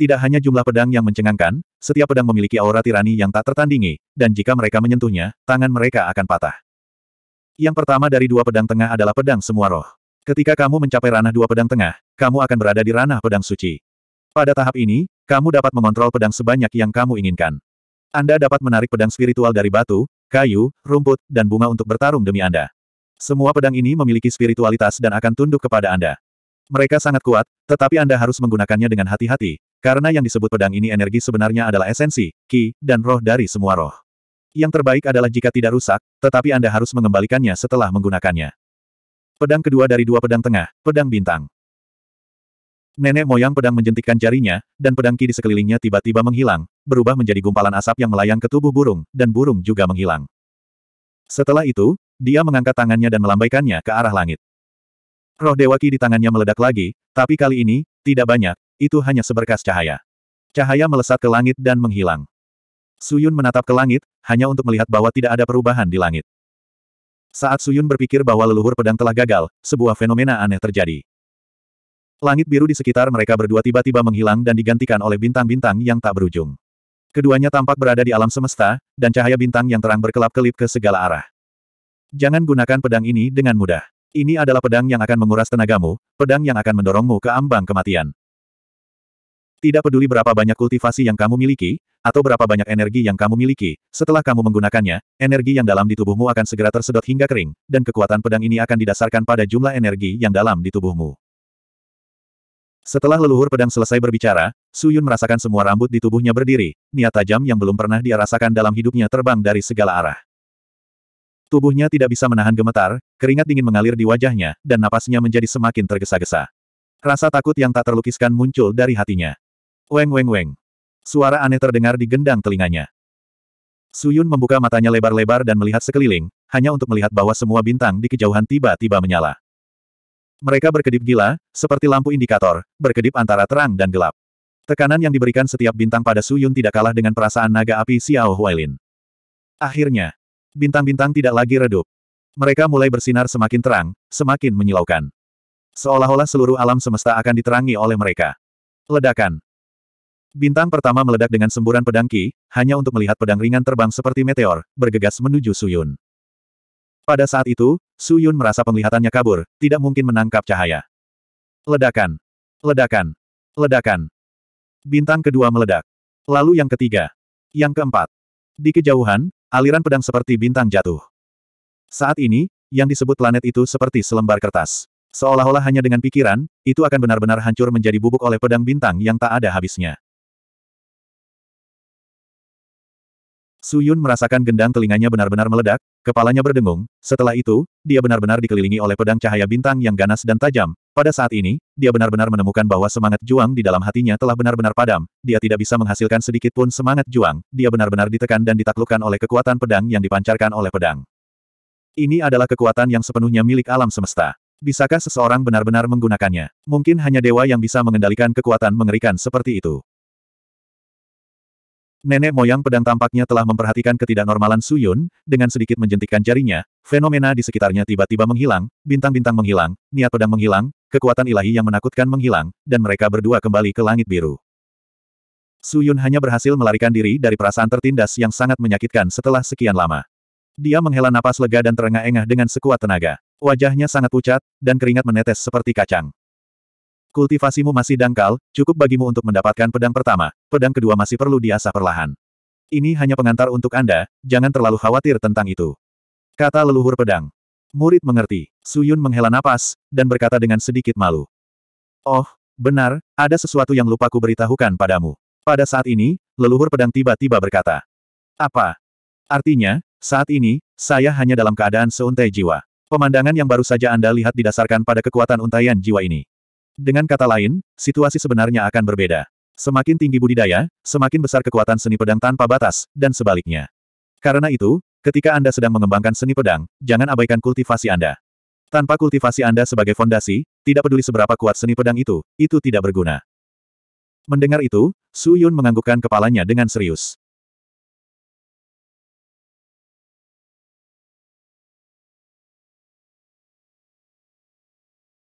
Tidak hanya jumlah pedang yang mencengangkan, setiap pedang memiliki aura tirani yang tak tertandingi, dan jika mereka menyentuhnya, tangan mereka akan patah. Yang pertama dari dua pedang tengah adalah pedang semua roh. Ketika kamu mencapai ranah dua pedang tengah, kamu akan berada di ranah pedang suci. Pada tahap ini, kamu dapat mengontrol pedang sebanyak yang kamu inginkan. Anda dapat menarik pedang spiritual dari batu, kayu, rumput, dan bunga untuk bertarung demi Anda. Semua pedang ini memiliki spiritualitas dan akan tunduk kepada Anda. Mereka sangat kuat, tetapi Anda harus menggunakannya dengan hati-hati, karena yang disebut pedang ini energi sebenarnya adalah esensi, ki, dan roh dari semua roh. Yang terbaik adalah jika tidak rusak, tetapi Anda harus mengembalikannya setelah menggunakannya. Pedang kedua dari dua pedang tengah, pedang bintang. Nenek moyang pedang menjentikkan jarinya, dan pedang ki di sekelilingnya tiba-tiba menghilang, berubah menjadi gumpalan asap yang melayang ke tubuh burung, dan burung juga menghilang. Setelah itu, dia mengangkat tangannya dan melambaikannya ke arah langit. Roh Dewa Ki di tangannya meledak lagi, tapi kali ini, tidak banyak, itu hanya seberkas cahaya. Cahaya melesat ke langit dan menghilang. Suyun menatap ke langit, hanya untuk melihat bahwa tidak ada perubahan di langit. Saat Suyun berpikir bahwa leluhur pedang telah gagal, sebuah fenomena aneh terjadi. Langit biru di sekitar mereka berdua tiba-tiba menghilang dan digantikan oleh bintang-bintang yang tak berujung. Keduanya tampak berada di alam semesta, dan cahaya bintang yang terang berkelap-kelip ke segala arah. Jangan gunakan pedang ini dengan mudah. Ini adalah pedang yang akan menguras tenagamu, pedang yang akan mendorongmu ke ambang kematian. Tidak peduli berapa banyak kultivasi yang kamu miliki, atau berapa banyak energi yang kamu miliki, setelah kamu menggunakannya, energi yang dalam di tubuhmu akan segera tersedot hingga kering, dan kekuatan pedang ini akan didasarkan pada jumlah energi yang dalam di tubuhmu. Setelah leluhur pedang selesai berbicara, Su Yun merasakan semua rambut di tubuhnya berdiri, niat tajam yang belum pernah dia rasakan dalam hidupnya terbang dari segala arah. Tubuhnya tidak bisa menahan gemetar, keringat dingin mengalir di wajahnya, dan napasnya menjadi semakin tergesa-gesa. Rasa takut yang tak terlukiskan muncul dari hatinya. Weng weng weng. Suara aneh terdengar di gendang telinganya. Suyun membuka matanya lebar-lebar dan melihat sekeliling, hanya untuk melihat bahwa semua bintang di kejauhan tiba-tiba menyala. Mereka berkedip gila, seperti lampu indikator, berkedip antara terang dan gelap. Tekanan yang diberikan setiap bintang pada Suyun tidak kalah dengan perasaan naga api Xiao Huailin. Akhirnya, bintang-bintang tidak lagi redup. Mereka mulai bersinar semakin terang, semakin menyilaukan. Seolah-olah seluruh alam semesta akan diterangi oleh mereka. Ledakan. Bintang pertama meledak dengan semburan pedang Ki, hanya untuk melihat pedang ringan terbang seperti meteor, bergegas menuju Suyun. Pada saat itu, Suyun merasa penglihatannya kabur, tidak mungkin menangkap cahaya. Ledakan! Ledakan! Ledakan! Bintang kedua meledak. Lalu yang ketiga. Yang keempat. Di kejauhan, aliran pedang seperti bintang jatuh. Saat ini, yang disebut planet itu seperti selembar kertas. Seolah-olah hanya dengan pikiran, itu akan benar-benar hancur menjadi bubuk oleh pedang bintang yang tak ada habisnya. Su Yun merasakan gendang telinganya benar-benar meledak, kepalanya berdengung, setelah itu, dia benar-benar dikelilingi oleh pedang cahaya bintang yang ganas dan tajam. Pada saat ini, dia benar-benar menemukan bahwa semangat juang di dalam hatinya telah benar-benar padam, dia tidak bisa menghasilkan sedikit pun semangat juang, dia benar-benar ditekan dan ditaklukkan oleh kekuatan pedang yang dipancarkan oleh pedang. Ini adalah kekuatan yang sepenuhnya milik alam semesta. Bisakah seseorang benar-benar menggunakannya? Mungkin hanya dewa yang bisa mengendalikan kekuatan mengerikan seperti itu. Nenek moyang pedang tampaknya telah memperhatikan ketidaknormalan Suyun, dengan sedikit menjentikkan jarinya, fenomena di sekitarnya tiba-tiba menghilang, bintang-bintang menghilang, niat pedang menghilang, kekuatan ilahi yang menakutkan menghilang, dan mereka berdua kembali ke langit biru. Suyun hanya berhasil melarikan diri dari perasaan tertindas yang sangat menyakitkan setelah sekian lama. Dia menghela napas lega dan terengah-engah dengan sekuat tenaga. Wajahnya sangat pucat, dan keringat menetes seperti kacang. Kultivasimu masih dangkal, cukup bagimu untuk mendapatkan pedang pertama, pedang kedua masih perlu diasah perlahan. Ini hanya pengantar untuk Anda, jangan terlalu khawatir tentang itu. Kata leluhur pedang. Murid mengerti. Suyun menghela napas, dan berkata dengan sedikit malu. Oh, benar, ada sesuatu yang lupa ku beritahukan padamu. Pada saat ini, leluhur pedang tiba-tiba berkata. Apa? Artinya, saat ini, saya hanya dalam keadaan seuntai jiwa. Pemandangan yang baru saja Anda lihat didasarkan pada kekuatan untaian jiwa ini. Dengan kata lain, situasi sebenarnya akan berbeda. Semakin tinggi budidaya, semakin besar kekuatan seni pedang tanpa batas, dan sebaliknya. Karena itu, ketika Anda sedang mengembangkan seni pedang, jangan abaikan kultivasi Anda. Tanpa kultivasi Anda sebagai fondasi, tidak peduli seberapa kuat seni pedang itu, itu tidak berguna. Mendengar itu, Su Yun menganggukkan kepalanya dengan serius.